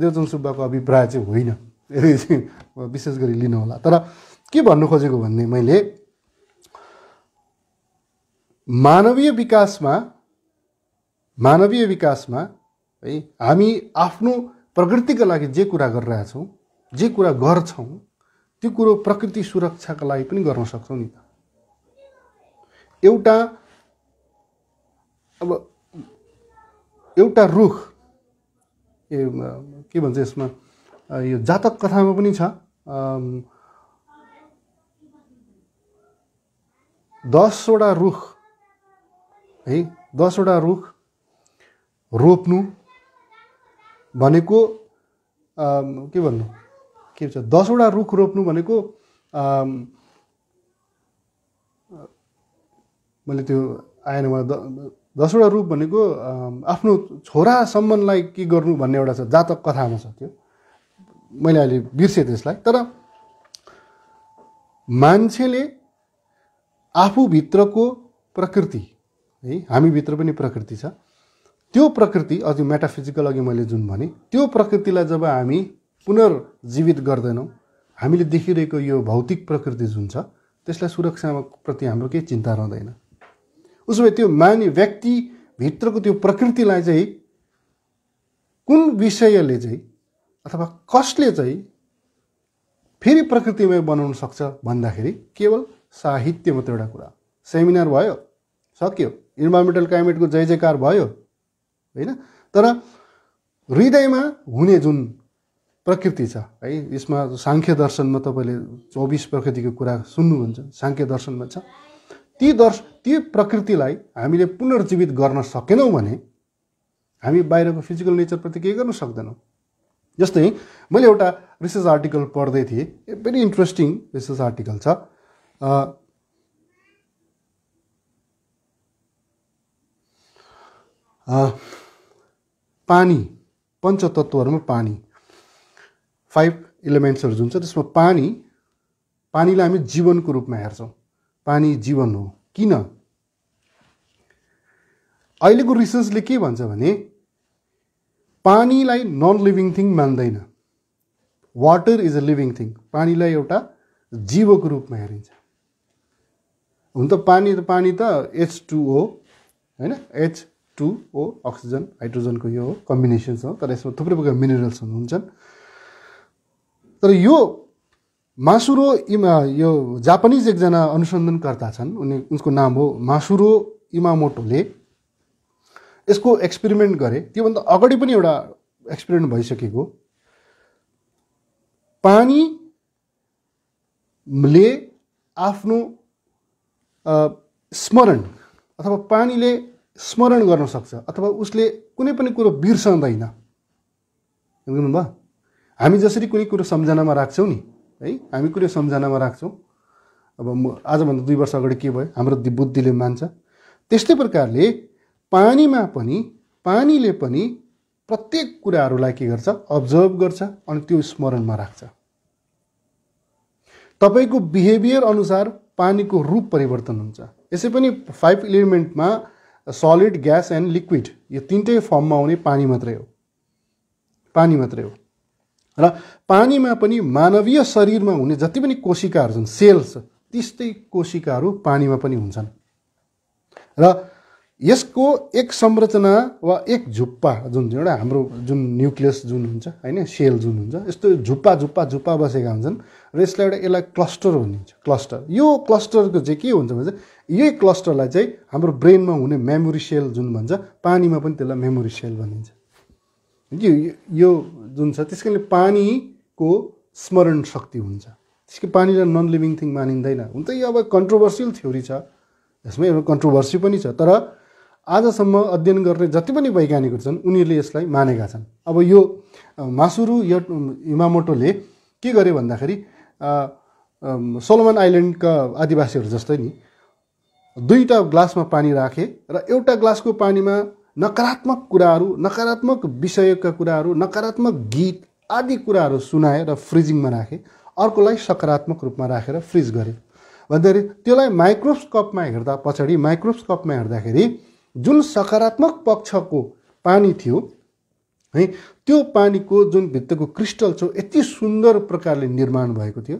देवचन सुब्बाको अभिप्राय चाहिँ होइन विशेष गरी लिनुहोला तर के भन्नु खोजेको भन्ने मैले मानवीय विकासमा मानवीय विकासमा है हामी आफ्नो प्रकृतिको लागि जे कुरा गरिरहेछौँ जे कुरा गर्छौँ त्यो कुरो प्रकृति सुरक्षाको लागि पनि गर्न सक्छौँ नि त एउटा अब एउटा रुख के भन्छ यसमा यो जातक कथामा पनि छ दसवटा रुख है दसवटा रुख रोप्नु भनेको के भन्नु के भन्छ दसवटा रुख रोप्नु भनेको मैले त्यो आएन मलाई दसवटा रुख भनेको आफ्नो छोरासम्मलाई के गर्नु भन्ने एउटा छ जातक कथामा छ त्यो मैले अहिले बिर्सेँ त्यसलाई तर मान्छेले आफूभित्रको प्रकृति है हामीभित्र पनि प्रकृति छ त्यो प्रकृति अझ मेटाफिजिकल अघि मैले जुन भने त्यो प्रकृतिलाई जब हामी पुनर्जीवित गर्दैनौँ हामीले देखिरहेको यो भौतिक प्रकृति जुन छ त्यसलाई सुरक्षामा प्रति हाम्रो केही चिन्ता रहँदैन उसो भए त्यो मानि व्यक्तिभित्रको त्यो प्रकृतिलाई चाहिँ कुन विषयले चाहिँ अथवा कसले चाहिँ फेरि प्रकृतिमय बनाउन सक्छ भन्दाखेरि केवल साहित्य मात्र एउटा कुरा सेमिनार भयो सक्यो इन्भाइरोमेन्टल क्लाइमेटको जय जयकार भयो होइन तर हृदयमा हुने जुन प्रकृति छ है यसमा साङ्ख्य दर्शनमा तपाईँले चौबिस प्रकृतिको कुरा सुन्नुहुन्छ साङ्ख्य दर्शनमा छ ती दर्श ती प्रकृतिलाई हामीले पुनर्जीवित गर्न सकेनौँ भने हामी बाहिरको फिजिकल नेचरप्रति केही गर्न सक्दैनौँ जस्तै मैले एउटा रिसर्च आर्टिकल पढ्दै थिएँ भेरी इन्ट्रेस्टिङ रिसर्च आर्टिकल छ पानी पञ्चतत्त्वहरूमा पानी फाइभ इलिमेन्ट्सहरू जुन छ त्यसमा पानी पानीलाई हामी जीवनको रूपमा हेर्छौँ पानी जीवन हो किन अहिलेको रिसर्चले के भन्छ भने पानीलाई नन लिभिङ थिङ मान्दैन water is a living thing पानीलाई एउटा जीवको रूपमा हेरिन्छ हुन त पानी त पानी त एच टू ओ होइन एच टू ओ अक्सिजन हाइड्रोजनको यो हो कम्बिनेसन्स हो तर यसमा थुप्रै प्रकार मिनरल्सहरू हुन्छन् तर यो मासुरो इमा यो जापानिज एकजना अनुसन्धानकर्ता छन् उनी उसको नाम हो मासुरो इमामोटोले यसको एक्सपेरिमेन्ट गरेँ त्योभन्दा अगाडि पनि एउटा एक्सपेरिमेन्ट भइसकेको पानीले आफ्नो स्मरण अथवा पानीले स्मरण गर्न सक्छ अथवा उसले कुनै पनि कुरो बिर्सँदैन भयो हामी जसरी कुनै कुरो सम्झनामा राख्छौँ नि है हामी कुरो सम्झनामा राख्छौँ अब म आजभन्दा दुई वर्ष अगाडि के भयो हाम्रो बुद्धिले मान्छ त्यस्तै प्रकारले पानीमा पनि पानीले पनि प्रत्येक कुराहरूलाई के गर्छ अब्जर्भ गर्छ अनि त्यो स्मरणमा राख्छ तपाईँको बिहेभियर अनुसार पानीको रूप परिवर्तन हुन्छ यसै पनि फाइभ इलिमेन्टमा सलिड ग्यास एन्ड लिक्विड यो तिनटै फर्ममा आउने पानी मात्रै हो पानी मात्रै हो र पानीमा पनि मानवीय शरीरमा हुने जति पनि कोशिकाहरू छन् सेल्स त्यस्तै कोशिकाहरू पानीमा पनि हुन्छन् र यसको एक संरचना वा एक झुप्पा जुन एउटा हाम्रो जुन न्युक्लियस जुन हुन्छ होइन सेल जुन हुन्छ यस्तो झुप्पा झुप्पा झुप्पा बसेका हुन्छन् र यसलाई एउटा यसलाई क्लस्टर भनिन्छ क्लस्टर यो क्लस्टरको चाहिँ के हुन्छ भने यही क्लस्टरलाई चाहिँ हाम्रो ब्रेनमा हुने मेमोरी सेल जुन भन्छ पानीमा पनि त्यसलाई मेमोरी सेल भनिन्छ यो जुन छ त्यस कारणले पानीको स्मरण शक्ति हुन्छ त्यसको पानीलाई नन लिभिङ थिङ मानिँदैन हुन्छ यो अब कन्ट्रोभर्सियल थ्योरी छ यसमा एउटा कन्ट्रोभर्सी पनि छ तर आजसम्म अध्ययन गर्ने जति पनि वैज्ञानिकहरू छन् उनीहरूले यसलाई मानेका छन् अब यो मासुरु हिमामोटोले के गर्यो भन्दाखेरि सोलोमन आइल्यान्डका आदिवासीहरू जस्तै नि दुईवटा ग्लासमा पानी राखे र एउटा ग्लासको पानीमा नकारात्मक कुराहरू नकारात्मक विषयका कुराहरू नकारात्मक गीत आदि कुराहरू सुनाए र फ्रिजिङमा राखे अर्कोलाई सकारात्मक रूपमा राखेर फ्रिज गरे भन्दाखेरि त्यसलाई माइक्रोस्कोपमा हेर्दा पछाडि माइक्रोस्कोपमा हेर्दाखेरि जुन सकारात्मक पक्षको पानी थियो है त्यो पानीको जुन भित्रको क्रिस्टल छ यति सुन्दर प्रकारले निर्माण भएको थियो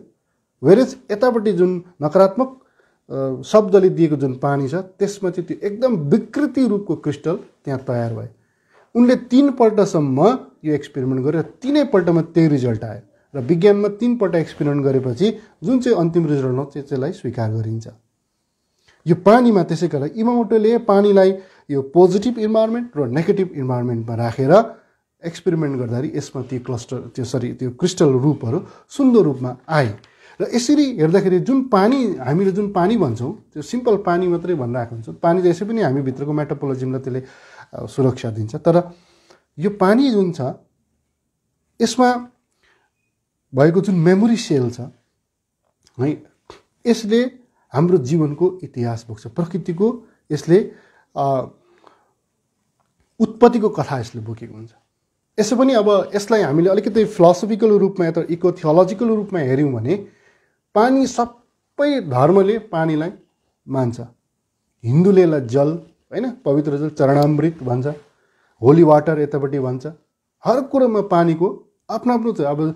वेरेज यतापट्टि जुन नकारात्मक शब्दले दिएको जुन पानी छ त्यसमा चाहिँ त्यो एकदम विकृति रूपको क्रिस्टल त्यहाँ तयार भयो उनले तिनपल्टसम्म यो एक्सपेरिमेन्ट गर्यो तिनैपल्टमा त्यही रिजल्ट आयो र विज्ञानमा तिनपल्ट एक्सपेरिमेन्ट गरेपछि जुन चाहिँ अन्तिम रिजल्ट हो त्यसलाई स्वीकार गरिन्छ यो पानीमा त्यसै गरेर इमाउटोले पानीलाई यो पोजिटिभ इन्भाइरोमेन्ट र नेगेटिभ इन्भाइरोमेन्टमा राखेर एक्सपेरिमेन्ट गर्दाखेरि यसमा ती क्लस्टर त्यो सरी त्यो क्रिस्टल रूपहरू सुन्दर रूपमा आए र यसरी हेर्दाखेरि जुन पानी हामीले जुन पानी भन्छौँ त्यो सिम्पल पानी मात्रै भनिरहेको हुन्छौँ पानी यसै पनि हामी भित्रको मेटापोलोजिमलाई त्यसले सुरक्षा दिन्छ तर यो पानी जुन छ यसमा भएको जुन मेमोरी सेल छ है यसले हाम्रो जीवनको इतिहास बोक्छ प्रकृतिको यसले उत्पत्तिको कथा यसले बोकेको हुन्छ यसो पनि अब यसलाई हामीले अलिकति फिलोसफिकल रूपमा या त इको थियोलोजिकल रूपमा हेऱ्यौँ भने पानी सबै धर्मले पानीलाई मान्छ हिन्दूले यसलाई जल होइन पवित्र जल चरणामृत भन्छ होली वाटर यतापट्टि भन्छ हर कुरोमा पानीको आफ्नो आफ्नो छ अब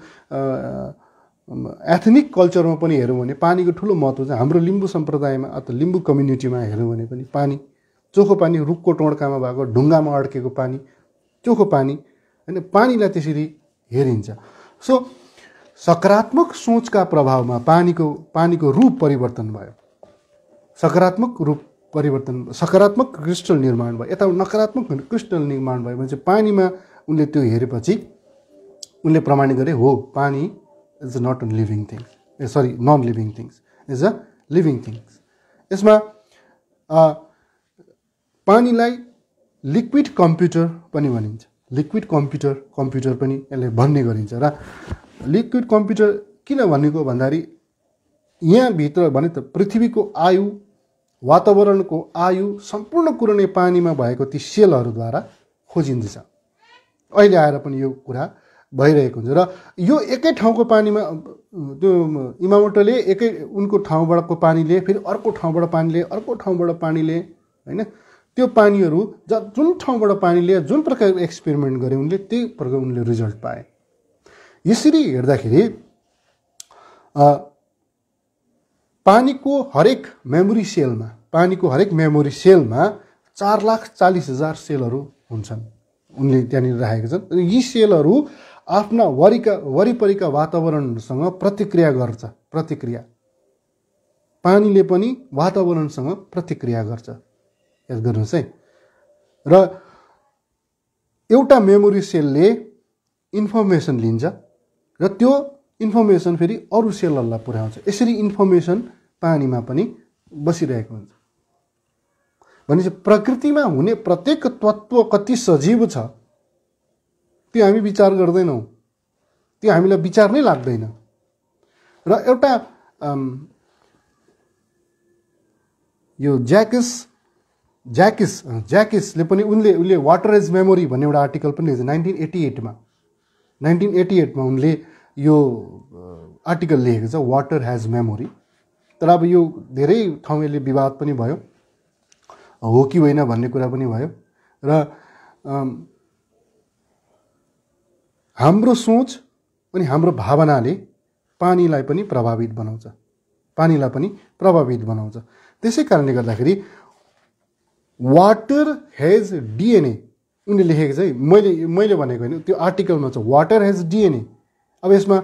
एथनिक कल्चरमा पनि हेऱ्यौँ भने पानीको ठुलो महत्त्व छ हाम्रो लिम्बू सम्प्रदायमा अथवा लिम्बू कम्युनिटीमा हेऱ्यौँ भने पनि पानी चोखो पानी रुखको टोडकामा भएको ढुङ्गामा अड्केको पानी चोखो पानी होइन पानीलाई त्यसरी हेरिन्छ सो सकारात्मक सोचका प्रभावमा पानीको पानीको रूप परिवर्तन भयो सकारात्मक रूप परिवर्तन सकारात्मक क्रिस्टल निर्माण भयो यता नकारात्मक क्रिस्टल निर्माण भयो भने चाहिँ पानीमा उनले त्यो हेरेपछि उनले प्रमाणित गरे हो पानी is eh, a not an living things a sorry non living things is a living things यसमा पानीलाई लिक्विड कम्प्युटर पनि भनिन्छ लिक्विड कम्प्युटर कम्प्युटर पनि यसले भन्ने गरिन्छ र लिक्विड कम्प्युटर किन भनेको भन्दाखेरि यहाँभित्र भने त पृथ्वीको आयु वातावरणको आयु सम्पूर्ण कुरो नै पानीमा भएको ती सेलहरूद्वारा खोजिँदैछ अहिले आएर पनि यो कुरा भइरहेको हुन्छ र यो एकै ठाउँको पानीमा त्यो इमामोटोले एकै उनको ठाउँबाटको पानीले फेरि अर्को ठाउँबाट पानीले अर्को ठाउँबाट पानीले होइन त्यो पानीहरू ज जुन ठाउँबाट पानीले जुन प्रकारको एक्सपेरिमेन्ट गरे उनले त्यही प्रकार उनले रिजल्ट पाए यसरी हेर्दाखेरि पानीको हरेक मेमोरी सेलमा पानीको हरेक मेमोरी सेलमा चार लाख चालिस हजार सेलहरू हुन्छन् उनले त्यहाँनिर राखेका छन् यी सेलहरू आफ्ना वरिका वरिपरिका वातावरणसँग प्रतिक्रिया गर्छ प्रतिक्रिया पानीले पनि वातावरणसँग प्रतिक्रिया गर्छ याद गर्नुहोस् है र एउटा मेमोरी सेलले इन्फर्मेसन लिन्छ र त्यो इन्फर्मेसन फेरि अरू सेलहरूलाई पुर्याउँछ यसरी इन्फर्मेसन पानीमा पनि बसिरहेको हुन्छ भनेपछि प्रकृतिमा हुने प्रत्येक तत्त्व कति सजीव छ त्यो हामी विचार गर्दैनौँ त्यो हामीलाई विचार नै लाग्दैन र एउटा यो ज्याकिस ज्याकिस ज्याकिसले पनि उनले उसले वाटर एज मेमोरी भन्ने एउटा आर्टिकल पनि लेखेको छ नाइन्टिन एट्टी एटमा नाइन्टिन एट्टी एटमा उनले यो आर्टिकल लेखेको छ वाटर हेज मेमोरी तर अब यो धेरै ठाउँ यसले विवाद पनि भयो हो कि होइन भन्ने कुरा पनि भयो र हाम्रो सोच अनि हाम्रो भावनाले पानीलाई पनि प्रभावित बनाउँछ पानीलाई पनि प्रभावित बनाउँछ त्यसै कारणले गर्दाखेरि वाटर हेज डिएनए उनले लेखेको चाहिँ मैले मैले भनेको होइन त्यो आर्टिकलमा छ वाटर हेज डिएनए अब यसमा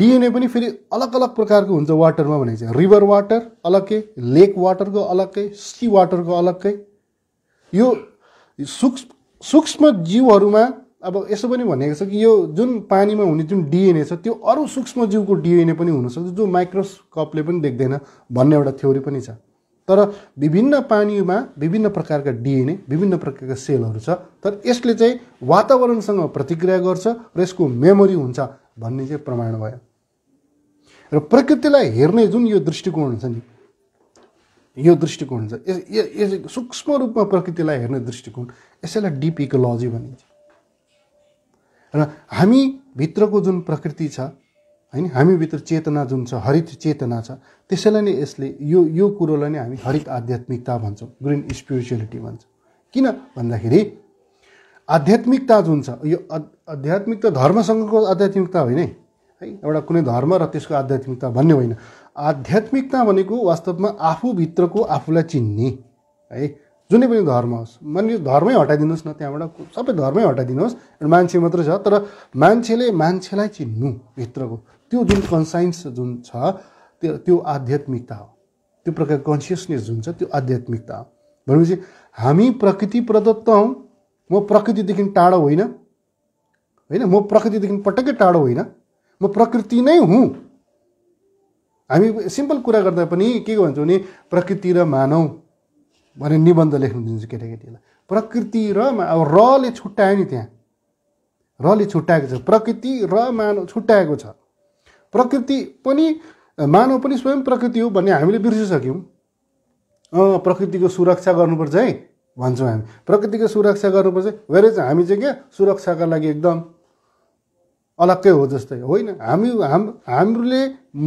डिएनए पनि फेरि अलग अलग प्रकारको हुन्छ वाटरमा भनेको चाहिँ रिभर वाटर अलग्गै लेक वाटरको अलग्गै सी वाटरको अलग्गै यो सूक्ष्म सूक्ष्म जीवहरूमा अब यसो पनि भनेको छ कि यो जुन पानीमा हुने जुन डिएनए छ त्यो अरू सूक्ष्म जीवको डिएनए पनि हुनसक्छ जो माइक्रोस्कोपले पनि देख्दैन भन्ने एउटा थ्योरी पनि छ तर विभिन्न पानीमा विभिन्न प्रकारका डिएनए विभिन्न प्रकारका सेलहरू छ तर यसले चाहिँ वातावरणसँग प्रतिक्रिया गर्छ र यसको मेमोरी हुन्छ भन्ने चाहिँ प्रमाण भयो र प्रकृतिलाई हेर्ने जुन यो दृष्टिकोण हुन्छ नि यो दृष्टिकोण हुन्छ सूक्ष्म रूपमा प्रकृतिलाई हेर्ने दृष्टिकोण यसैलाई डिप इकोलोजी भनिन्छ र हामीभित्रको जुन प्रकृति छ होइन हामीभित्र चेतना जुन छ हरित चेतना छ त्यसैलाई नै यसले यो यो कुरोलाई नै हामी हरित आध्यात्मिकता भन्छौँ ग्रिन स्पिरिचुअलिटी भन्छौँ किन भन्दाखेरि आध्यात्मिकता जुन छ यो आध्यात्मिक त धर्मसँगको आध्यात्मिकता होइन है एउटा कुनै धर्म र त्यसको आध्यात्मिकता भन्ने होइन आध्यात्मिकता भनेको वास्तवमा आफूभित्रको आफूलाई चिन्ने है जुनै पनि धर्म होस् मैले धर्मै हटाइदिनुहोस् न त्यहाँबाट सबै धर्मै हटाइदिनुहोस् मान्छे मात्रै छ तर मान्छेले मान्छेलाई चिन्नु भित्रको त्यो जुन कन्साइन्स जुन छ त्यो त्यो आध्यात्मिकता हो त्यो प्रकार कन्सियसनेस जुन छ त्यो आध्यात्मिकता हो भनेपछि हामी प्रकृति प्रदत्त हौँ म प्रकृतिदेखि टाढो होइन होइन म प्रकृतिदेखि पटक्कै टाढो होइन म प्रकृति नै हुँ हामी सिम्पल कुरा गर्दा पनि के भन्छौँ भने प्रकृति र मानव भने निबन्ध लेख्नु दिन्छु केटाकेटीलाई प्रकृति र अब रले छुट्ट्यायो नि त्यहाँ रले छुट्ट्याएको छ प्रकृति र मानव छुट्ट्याएको छ प्रकृति पनि मानव पनि स्वयं प्रकृति हो भन्ने हामीले बिर्सिसक्यौँ प्रकृतिको सुरक्षा गर्नुपर्छ है भन्छौँ हामी प्रकृतिको सुरक्षा गर्नुपर्छ चाहिँ हामी चाहिँ क्या सुरक्षाका लागि एकदम अलग्गै हो जस्तै होइन हामी हाम हाम्रोले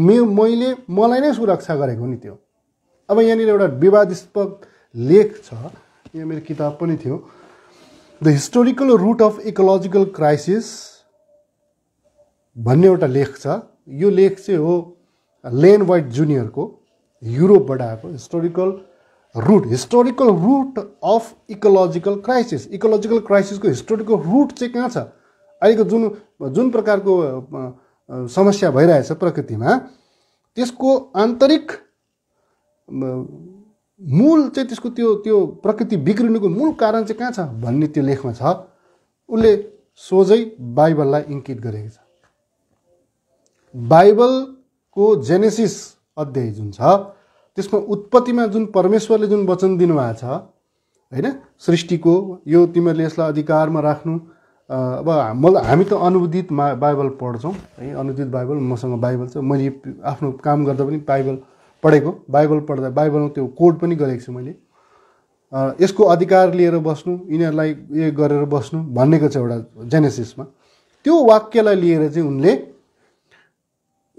मे मैले मलाई नै सुरक्षा गरेको नि त्यो अब यहाँनिर एउटा विवादस्पद लेख छ यहाँ मेरो किताब पनि थियो the historical root of ecological crisis भन्ने एउटा लेख छ यो लेख चाहिँ हो लेन वाइट जुनियरको युरोपबाट आएको historical root historical root of ecological crisis ecological क्राइसिसको हिस्टोरिकल रुट चाहिँ कहाँ छ अहिलेको जुन जुन प्रकारको समस्या भइरहेछ प्रकृतिमा त्यसको आन्तरिक मूल चाहिँ त्यसको त्यो त्यो प्रकृति बिग्रिनुको मूल कारण चाहिँ कहाँ छ भन्ने त्यो लेखमा छ उसले सोझै बाइबललाई इङ्कित गरेको छ बाइबलको जेनेसिस अध्याय जुन छ त्यसमा उत्पत्तिमा जुन परमेश्वरले जुन वचन दिनुभएको छ होइन सृष्टिको यो तिमीहरूले यसलाई अधिकारमा राख्नु अब म हामी त अनुदित मा बाइबल पढ्छौँ है अनुदित बाइबल मसँग बाइबल छ मैले आफ्नो काम गर्दा पनि बाइबल पढेको बाइबल पढ्दा बाइबलमा त्यो कोड पनि गरेको छु मैले यसको अधिकार लिएर बस्नु यिनीहरूलाई उयो गरेर बस्नु भनेको छ एउटा जेनेसिसमा त्यो वाक्यलाई लिएर चाहिँ उनले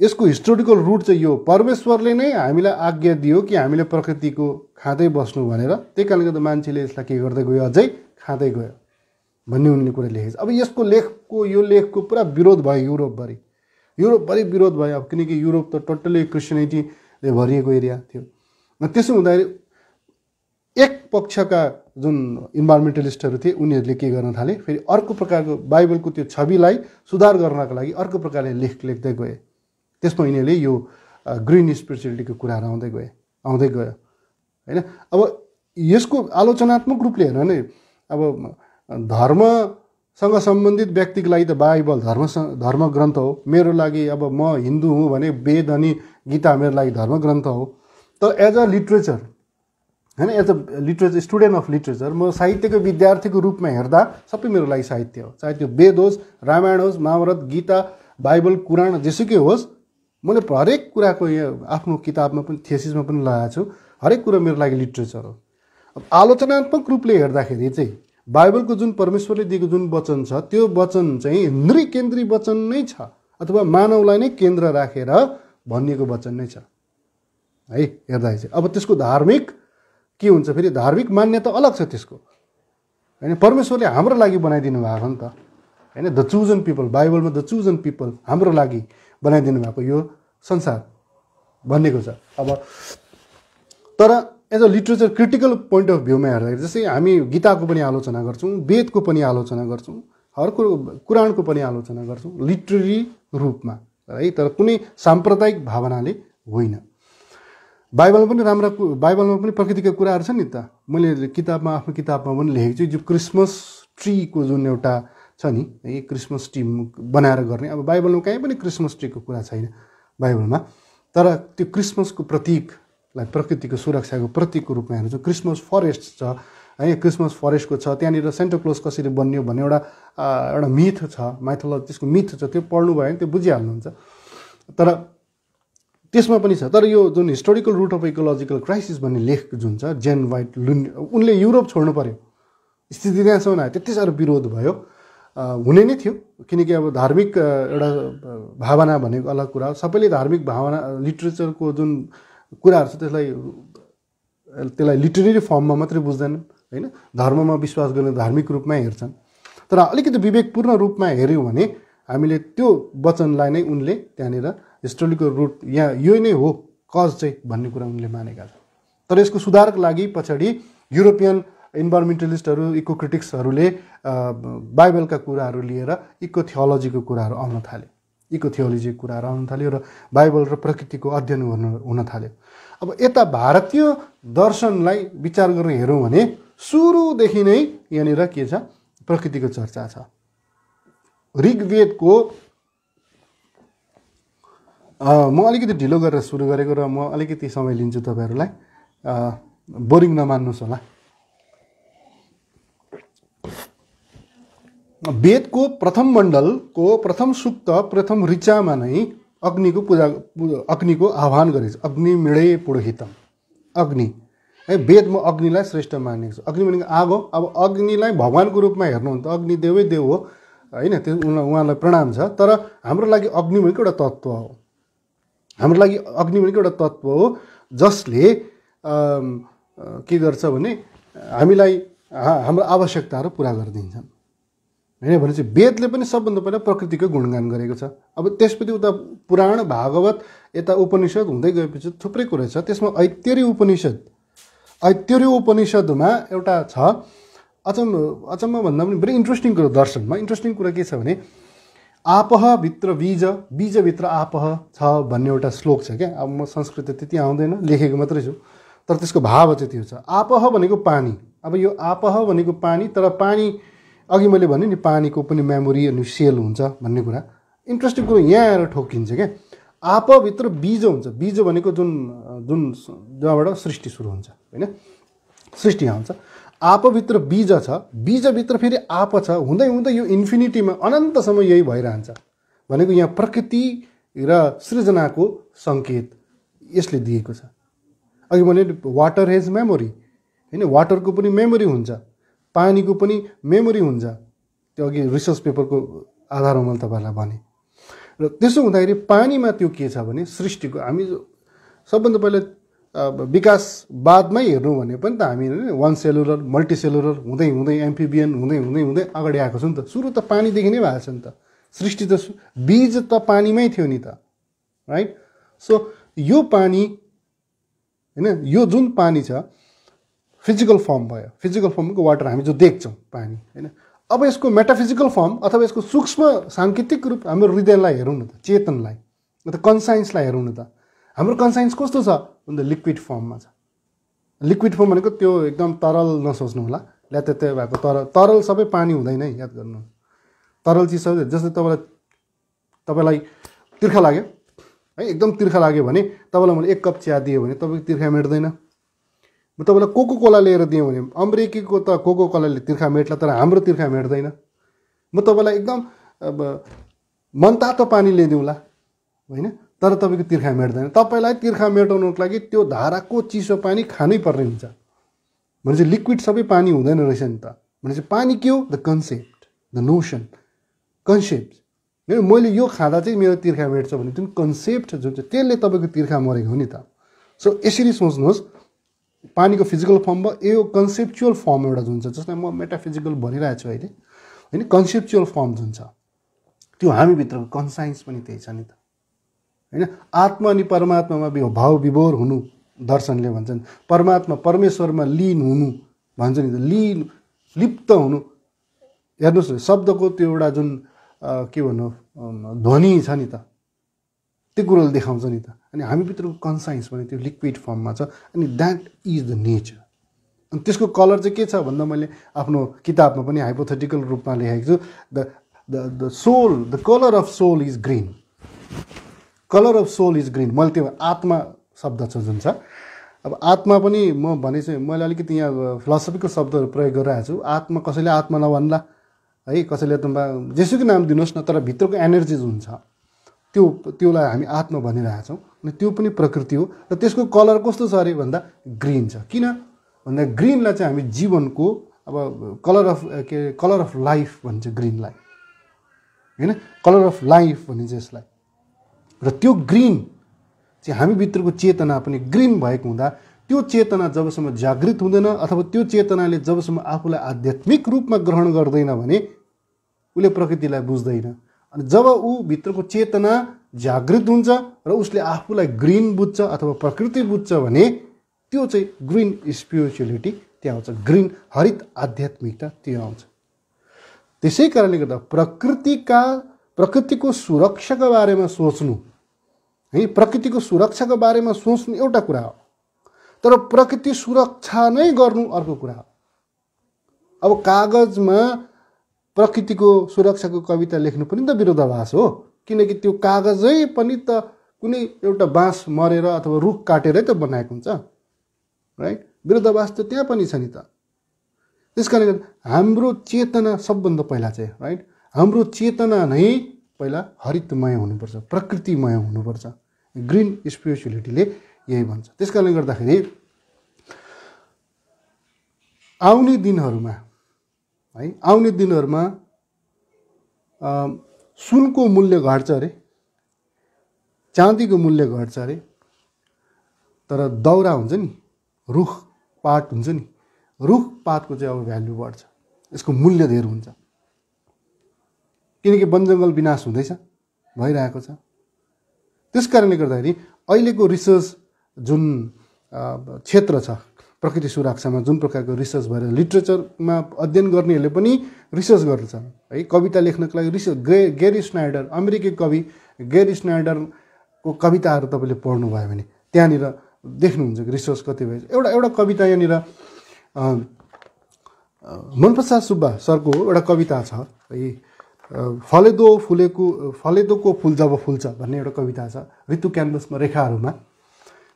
यसको हिस्टोरिकल रुट चाहिँ यो परमेश्वरले नै हामीलाई आज्ञा दियो कि हामीले प्रकृतिको खाँदै बस्नु भनेर त्यही कारणले गर्दा मान्छेले यसलाई के गर्दै गयो अझै खाँदै गयो भन्ने उनले कुरा लेखेको छ अब यसको लेखको यो लेखको पुरा विरोध भयो युरोपभरि युरोपभरि विरोध भयो अब किनकि युरोप त टोटल्ली क्रिस्चियनिटी ले भरिएको एरिया थियो त्यसो हुँदाखेरि एक पक्षका जुन इन्भाइरोमेन्टलिस्टहरू थिए उनीहरूले के गर्न थाले फेरि अर्को प्रकारको बाइबलको त्यो छविलाई सुधार गर्नको लागि अर्को प्रकारले लेख लेख्दै गए त्यसमा यिनीहरूले यो ग्रिन स्पिरिचुअलिटीको कुराहरू आउँदै गए आउँदै गयो होइन अब यसको आलोचनात्मक रूपले हेर्नु नै अब धर्म सँग सम्बन्धित व्यक्तिको लागि त बाइबल धर्म धर्म ग्रन्थ हो मेरो लागि अब म हिन्दू हुँ भने वेद अनि गीता मेरो लागि धर्म ग्रन्थ हो तर एज अ लिट्रेचर होइन as a literature student of literature म साहित्यको विद्यार्थीको रूपमा हेर्दा सबै मेरो लागि साहित्य हो चाहे त्यो वेद होस् रामायण होस् महाभारत गीता बाइबल कुराण जेसुकै होस् मैले हरेक कुराको यहाँ आफ्नो किताबमा पनि थेसिसमा पनि लगाएको छु हरेक कुरा मेरो लागि लिट्रेचर हो अब आलोचनात्मक रूपले हेर्दाखेरि चाहिँ बाइबलको जुन परमेश्वरले दिएको जुन वचन छ त्यो वचन चाहिँ नृकेन्द्रीय वचन नै छ अथवा मानवलाई नै केन्द्र राखेर भनिएको वचन नै छ है हेर्दाखेरि चाहिँ अब त्यसको धार्मिक के हुन्छ फेरि धार्मिक मान्यता अलग छ त्यसको होइन परमेश्वरले हाम्रो लागि बनाइदिनु भएको नि त होइन द चुजन पिपल बाइबलमा द चुजन पिपल हाम्रो लागि बनाइदिनु भएको यो संसार भनिएको छ अब तर as a literature critical point of भ्यूमा हेर्दाखेरि जस्तै हामी गीताको पनि आलोचना गर्छौँ वेदको पनि आलोचना गर्छौँ हर कुरो कुरानको पनि आलोचना गर्छौँ लिट्रेरी रूपमा है तर कुनै साम्प्रदायिक भावनाले होइन बाइबलमा पनि राम्रा बाइबलमा पनि प्रकृतिका कुराहरू छ नि त मैले किताबमा आफ्नो किताबमा पनि लेखेको छु जो क्रिसमस ट्रीको जुन एउटा छ नि है क्रिसमस ट्री बनाएर गर्ने अब बाइबलमा कहीँ पनि क्रिसमस ट्रीको कुरा छैन बाइबलमा तर त्यो क्रिसमसको प्रतीक लाई प्रकृतिको सुरक्षाको प्रतीकको रूपमा चाहिँ क्रिसमस फरेस्ट छ है क्रिसमस फरेस्टको छ त्यहाँनिर क्लोज कसरी बनियो भन्ने एउटा एउटा मिथ छ माइथोलोजी त्यसको मिथ छ त्यो पढ्नु पढ्नुभयो भने त्यो बुझिहाल्नुहुन्छ तर त्यसमा पनि छ तर यो जुन historical root of ecological crisis भन्ने लेख जुन छ जेन वाइट लुन उनले युरोप छोड्नु पऱ्यो स्थिति त्यहाँसम्म आयो त्यति साह्रो विरोध भयो हुने नै थियो किनकि अब धार्मिक एउटा भावना भनेको अलग कुरा हो सबैले धार्मिक भावना लिट्रेचरको जुन कुराहरू छ त्यसलाई त्यसलाई लिटरेरी फर्ममा मात्रै बुझ्दैनन् होइन धर्ममा विश्वास गर्ने धार्मिक रूपमै हेर्छन् तर अलिकति विवेकपूर्ण रूपमा हेऱ्यौँ भने हामीले त्यो वचनलाई नै उनले त्यहाँनिर हिस्टोरिकल रुट यहाँ यो नै हो कज चाहिँ भन्ने कुरा उनले मानेका छन् तर यसको सुधारको लागि पछाडि युरोपियन इन्भाइरोमेन्टलिस्टहरू इको क्रिटिक्सहरूले बाइबलका कुराहरू लिएर इको थियोलोजीको कुराहरू आउन थाले इको थियोलोजी कुरा आउन थाल्यो र बाइबल र प्रकृतिको अध्ययन गर्नु हुन थाल्यो अब यता भारतीय दर्शनलाई विचार गरेर हेऱ्यौँ भने सुरुदेखि नै यहाँनिर के छ प्रकृतिको चर्चा छ ऋग्वेदको म अलिकति ढिलो गरेर सुरु गरेको र म अलिकति समय लिन्छु तपाईँहरूलाई बोरिङ नमान्नुहोस् होला वेदको प्रथम मण्डलको प्रथम सुक्त प्रथम ऋचामा नै अग्निको पूजा अग्निको आह्वान गरेको छ अग्नि मिडे पुरोहितम अग्नि है वेदमा अग्निलाई श्रेष्ठ मानेको छ अग्नि भनेको आगो अब अग्निलाई भगवान्को रूपमा हेर्नु भने देवै अग्निदेवै देव हो होइन त्यो उहाँलाई प्रणाम छ तर हाम्रो लागि अग्नि भनेको एउटा तत्त्व हो हाम्रो लागि अग्नि भनेको एउटा तत्त्व हो जसले के गर्छ भने हामीलाई हाम्रो आवश्यकताहरू पुरा गरिदिन्छन् होइन भनेपछि वेदले पनि सबभन्दा पहिला प्रकृतिको गुणगान गरेको छ अब त्यसपछि उता पुराण भागवत यता उपनिषद हुँदै गएपछि थुप्रै कुरा छ त्यसमा ऐत्यरी उपनिषद ऐत्यरी उपनिषदमा एउटा छ अचम्म अचम्म भन्दा पनि भेरी इन्ट्रेस्टिङ कुरो दर्शनमा इन्ट्रेस्टिङ कुरा के छ भने आपहभित्र बीज बीजभित्र आपह छ भन्ने एउटा श्लोक छ क्या अब म संस्कृत त्यति आउँदैन लेखेको मात्रै छु तर त्यसको भाव चाहिँ त्यो छ आपह भनेको पानी अब यो आपह भनेको पानी तर पानी अघि मैले भने नि पानीको पनि मेमोरी अनि सेल हुन्छ भन्ने कुरा इन्ट्रेस्टिङ कुरो यहाँ आएर ठोकिन्छ क्या आपभित्र बीज हुन्छ बिजो भनेको जुन जुन जहाँबाट सृष्टि सुरु हुन्छ होइन सृष्टि आउँछ आपभित्र बिज छ बीजभित्र फेरि आप छ हुँदै हुँदै यो इन्फिनिटीमा अनन्तसम्म यही भइरहन्छ भनेको यहाँ प्रकृति र सृजनाको सङ्केत यसले दिएको छ अघि भने वाटर हेज मेमोरी होइन वाटरको पनि मेमोरी हुन्छ पानीको पनि मेमोरी हुन्छ त्यो अघि रिसर्च पेपरको आधारमा मैले तपाईँहरूलाई भने र त्यसो हुँदाखेरि पानीमा त्यो के छ भने सृष्टिको हामी सबभन्दा पहिला बादमै हेर्नु भने पनि त हामी वान सेलुलर मल्टिसेलुलर हुँदै हुँदै एम्फिबियन हुँदै हुँदै हुँदै अगाडि आएको छ नि त सुरु त पानीदेखि नै भएको छ नि त सृष्टि त बीज त पानीमै थियो नि त राइट सो यो पानी होइन यो जुन पानी छ फिजिकल फर्म भयो फिजिकल फर्मको वाटर हामी जो देख्छौँ पानी होइन अब यसको मेटाफिजिकल फर्म अथवा यसको सूक्ष्म साङ्केतिक रूप हाम्रो हृदयलाई हेरौँ न त चेतनलाई अथवा कन्साइन्सलाई हेरौँ न त हाम्रो कन्साइन्स कस्तो छ भन्दा लिक्विड फर्ममा छ लिक्विड फर्म भनेको त्यो एकदम तरल नसोच्नु होला या त्यो भएको तरल तरल सबै पानी हुँदैन है याद गर्नु तरल चिज सबै जस्तै तपाईँलाई तपाईँलाई तिर्खा लाग्यो है एकदम तिर्खा लाग्यो भने तपाईँलाई मैले एक कप चिया दियो भने तपाईँको तिर्खा मेट्दैन म तपाईँलाई कोको कोला लिएर दिएँ भने अमेरिकीको त कोको कोलाले तिर्खा मेट्ला तर हाम्रो तिर्खा मेट्दैन म तपाईँलाई एकदम अब मनतातो पानी ल्याइदिउँला होइन तर तपाईँको तिर्खा मेट्दैन तपाईँलाई तिर्खा मेटाउनुको लागि त्यो धाराको चिसो पानी खानै पर्ने हुन्छ भनेपछि लिक्विड सबै पानी हुँदैन रहेछ नि त भनेपछि पानी के हो the concept the notion concept होइन मैले यो खाँदा चाहिँ मेरो तिर्खा मेट्छ भने जुन कन्सेप्ट जुन चाहिँ त्यसले तपाईँको तिर्खा मरेको हो नि त सो यसरी सोच्नुहोस् पानीको फिजिकल फर्म भयो यो कन्सेप्चुअल फर्म एउटा जुन छ जसलाई म मेटाफिजिकल भनिरहेको छु अहिले होइन कन्सेप्चुअल फर्म जुन छ त्यो हामीभित्रको कन्साइन्स पनि त्यही छ नि त होइन आत्मा अनि परमात्मामा भाव विभोर हुनु दर्शनले भन्छन् परमात्मा परमेश्वरमा लिन हुनु भन्छ नि त लिन लिप्त हुनु हेर्नुहोस् न शब्दको त्यो एउटा जुन के भन्नु ध्वनि छ नि त त्यो कुरोले देखाउँछ नि त अनि हामीभित्रको कन्साइन्स भने त्यो लिक्विड फर्ममा छ अनि द्याट इज द नेचर अनि त्यसको कलर चाहिँ के छ भन्दा मैले आफ्नो किताबमा पनि हाइपोथेटिकल रूपमा लेखेको छु the the the soul the colour of soul is green colour of soul is green मैले त्यो आत्मा शब्द छ जुन छ अब आत्मा पनि म भने चाहिँ मैले अलिकति यहाँ फिलोसफीको शब्दहरू प्रयोग गरिरहेको छु आत्मा कसैले आत्मा नभन्ला है कसैले त जेसुकै नाम दिनुहोस् न तर भित्रको एनर्जी जुन छ त्यो त्योलाई हामी आत्मा भनिरहेछौँ अनि त्यो पनि प्रकृति हो र त्यसको कलर कस्तो छ अरे भन्दा ग्रिन छ किन भन्दा ग्रिनलाई चाहिँ हामी जीवनको अब कलर अफ के कलर अफ लाइफ भन्छ ग्रिनलाई होइन कलर अफ लाइफ भनिन्छ यसलाई र त्यो ग्रिन चाहिँ हामीभित्रको चेतना पनि ग्रिन भएको हुँदा त्यो चेतना जबसम्म जागृत हुँदैन अथवा त्यो चेतनाले जबसम्म आफूलाई आध्यात्मिक रूपमा ग्रहण गर्दैन भने उसले प्रकृतिलाई बुझ्दैन अनि जब ऊ भित्रको चेतना जागृत हुन्छ र उसले आफूलाई ग्रिन बुझ्छ अथवा प्रकृति बुझ्छ भने त्यो चाहिँ ग्रिन स्पिरिचुअलिटी त्यहाँ आउँछ ग्रिन हरित आध्यात्मिकता त्यो आउँछ त्यसै कारणले गर्दा प्रकृतिका प्रकृतिको सुरक्षाको बारेमा सोच्नु है प्रकृतिको सुरक्षाको बारेमा सोच्नु एउटा कुरा हो तर प्रकृति सुरक्षा नै गर्नु अर्को कुरा हो अब कागजमा प्रकृतिको सुरक्षाको कविता लेख्नु पनि त विरोधाभास हो किनकि त्यो कागजै पनि त कुनै एउटा बाँस मरेर अथवा रुख काटेरै त बनाएको हुन्छ राइट विरोधाभास त त्यहाँ पनि छ नि त त्यस कारणले हाम्रो चेतना सबभन्दा पहिला चाहिँ राइट हाम्रो चेतना नै पहिला हरितमय हुनुपर्छ प्रकृतिमय हुनुपर्छ ग्रिन स्पिरिचुलिटीले यही भन्छ त्यस कारणले गर्दाखेरि आउने दिनहरूमा है आउने दिनहरूमा सुनको मूल्य घट्छ अरे चाँदीको मूल्य घट्छ अरे तर दौरा हुन्छ नि रुख पात हुन्छ नि रुख पातको चाहिँ अब भ्याल्यु बढ्छ यसको मूल्य धेर हुन्छ किनकि वनजङ्गल विनाश हुँदैछ भइरहेको छ त्यस कारणले गर्दाखेरि अहिलेको रिसर्च जुन क्षेत्र छ प्रकृति सुरक्षामा जुन प्रकारको रिसर्च भएर लिट्रेचरमा अध्ययन गर्नेहरूले पनि रिसर्च गर्छ है कविता लेख्नको लागि रिसर्च ग्रे गेरी स्नाइडर अमेरिकी कवि गेरी स्नाइडरको कविताहरू तपाईँले पढ्नुभयो भने त्यहाँनिर देख्नुहुन्छ कि रिसर्च कति भएछ एउटा एउटा कविता यहाँनिर मनप्रसाद सुब्बा सरको एउटा कविता छ है फलेदो फुलेको फलेदोको फुल जब फुल्छ भन्ने एउटा कविता छ ऋतु क्यानभसमा रेखाहरूमा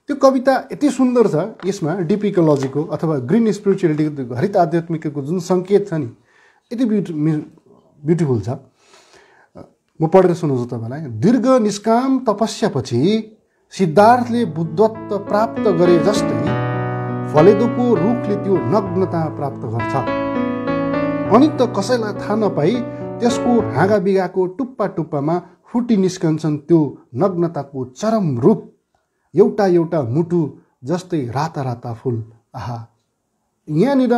त्यो कविता यति सुन्दर छ यसमा डिप अथवा ग्रिन स्पिरिचुअलिटीको हरित आध्यात्मिकको जुन सङ्केत छ नि यति ब्युटि ब्युटिफुल छ म पढेर सुनाउँछु तपाईँलाई दीर्घ निष्काम तपस्यापछि सिद्धार्थले बुद्धत्व प्राप्त गरे जस्तै फलेदोको रुखले त्यो नग्नता प्राप्त गर्छ अनि त कसैलाई थाहा नपाई त्यसको हाँगा बिगाको टुप्पा टुप्पामा फुटी निस्कन्छन् त्यो नग्नताको चरम रूप एउटा एउटा मुटु जस्तै राता राता फुल आहा यहाँनिर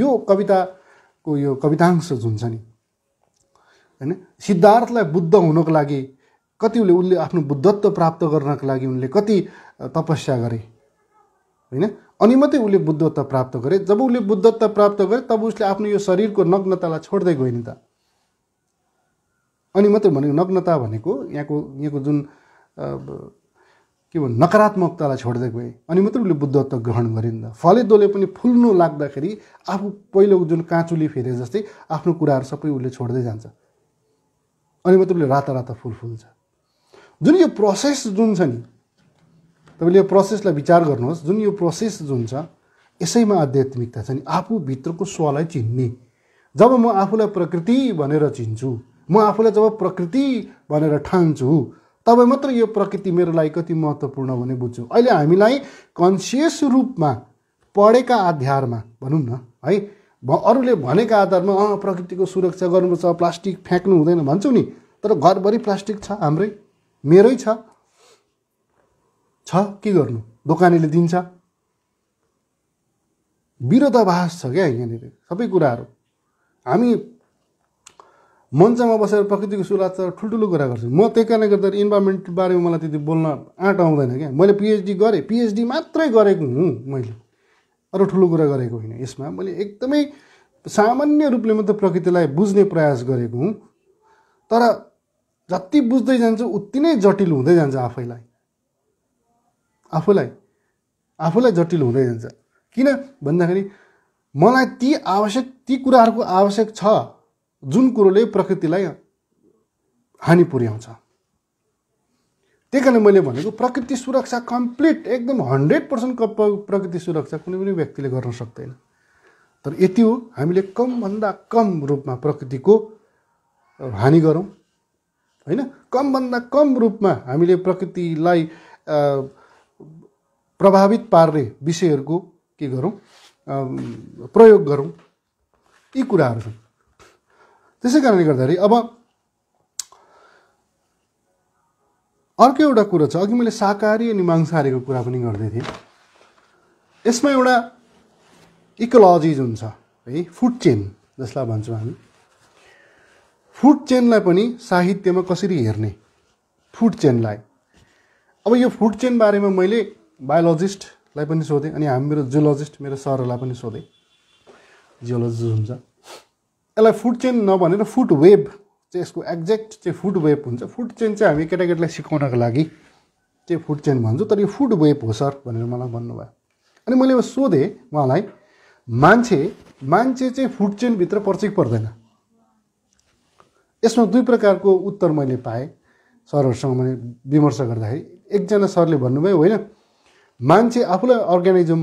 यो कविताको यो कवितांश जुन छ नि होइन सिद्धार्थलाई बुद्ध हुनको लागि कति उसले उसले आफ्नो बुद्धत्व प्राप्त गर्नको लागि उनले कति तपस्या गरे होइन अनि मात्रै उसले बुद्धत्व प्राप्त गरे जब उसले बुद्धत्व प्राप्त गरे तब उसले आफ्नो यो शरीरको नग्नतालाई छोड्दै गयो नि त अनि मात्रै भनेको नग्नता भनेको यहाँको यहाँको जुन के भन्नु नकारात्मकतालाई छोड्दै गएँ अनि मात्रै उसले बुद्धत्व ग्रहण गरिन् त फलेदोले पनि फुल्नु लाग्दाखेरि आफू पहिलो जुन काँचुली फेरे जस्तै आफ्नो कुराहरू सबै उसले छोड्दै जान्छ अनि मात्रै उसले राता राता फुल फुल्छ जुन यो प्रोसेस जुन छ नि तपाईँले यो प्रोसेसलाई विचार गर्नुहोस् जुन यो प्रोसेस जुन छ यसैमा आध्यात्मिकता छ नि आफूभित्रको स्वलाई चिन्ने जब म आफूलाई प्रकृति भनेर चिन्छु म आफूलाई जब प्रकृति भनेर ठान्छु तब मात्र यो प्रकृति मेरो लागि कति महत्त्वपूर्ण भने बुझ्छु अहिले हामीलाई कन्सियस रूपमा पढेका आधारमा भनौँ न है अरूले भनेका आधारमा अँ प्रकृतिको सुरक्षा गर्नुपर्छ प्लास्टिक फ्याँक्नु हुँदैन भन्छु नि तर घरभरि प्लास्टिक छ हाम्रै मेरै छ छ के गर्नु दोकानेले दिन्छ विरोधाभास छ क्या यहाँनिर सबै कुराहरू हामी मञ्चमा बसेर प्रकृतिको छ ठुल्ठुलो कुरा गर्छु म त्यही कारणले गर्दा इन्भाइरोमेन्ट बारेमा मलाई त्यति बोल्न आँट आउँदैन क्या मैले पिएचडी गरेँ पिएचडी मात्रै गरेको हुँ मैले अरू ठुलो कुरा गरेको होइन यसमा मैले एकदमै सामान्य रूपले मात्रै प्रकृतिलाई बुझ्ने प्रयास गरेको हुँ तर जति बुझ्दै जान्छु उति नै जटिल हुँदै जान्छ आफैलाई आफूलाई आफूलाई जटिल हुँदै जान्छ किन भन्दाखेरि मलाई ती आवश्यक ती कुराहरूको आवश्यक छ जुन कुरोले प्रकृतिलाई हानि पुर्याउँछ त्यही कारण मैले भनेको प्रकृति सुरक्षा कम्प्लिट एकदम हन्ड्रेड पर्सेन्ट प्रकृति सुरक्षा कुनै पनि व्यक्तिले गर्न सक्दैन तर यति हो हामीले कमभन्दा कम रूपमा प्रकृतिको हानि गरौँ होइन कमभन्दा कम रूपमा हामीले प्रकृतिलाई प्रभावित पार्ने विषयहरूको के गरौँ प्रयोग गरौँ यी कुराहरू छन् त्यसै कारणले गर्दाखेरि अब अर्को एउटा कुरो छ अघि मैले शाकाहारी अनि मांसाहारीको कुरा पनि गर्दै थिएँ यसमा एउटा इकोलोजिज हुन्छ है फुड चेन जसलाई भन्छौँ हामी फुड चेनलाई पनि साहित्यमा कसरी हेर्ने फुड चेनलाई अब यो फुड चेन बारेमा मैले बायोलोजिस्टलाई पनि सोधेँ अनि हामी मेरो जियोलोजिस्ट मेरो सरहरूलाई पनि सोधेँ जियोलोजिस्ट हुन्छ यसलाई फुड चेन नभनेर फुड वेब चाहिँ यसको एक्ज्याक्ट चाहिँ फुड वेब हुन्छ फुड चेन चाहिँ हामी केटाकेटीलाई सिकाउनको लागि चाहिँ फुड चेन भन्छु तर यो फुड वेब हो सर भनेर मलाई भन्नुभयो अनि मैले सोधेँ उहाँलाई मान्छे मान्छे चाहिँ फुड चेनभित्र पर्छ कि पर्दैन यसमा दुई प्रकारको उत्तर मैले पाएँ सरहरूसँग मैले विमर्श गर्दाखेरि एकजना सरले भन्नुभयो होइन मान्छे आफूलाई अर्ग्यानिजम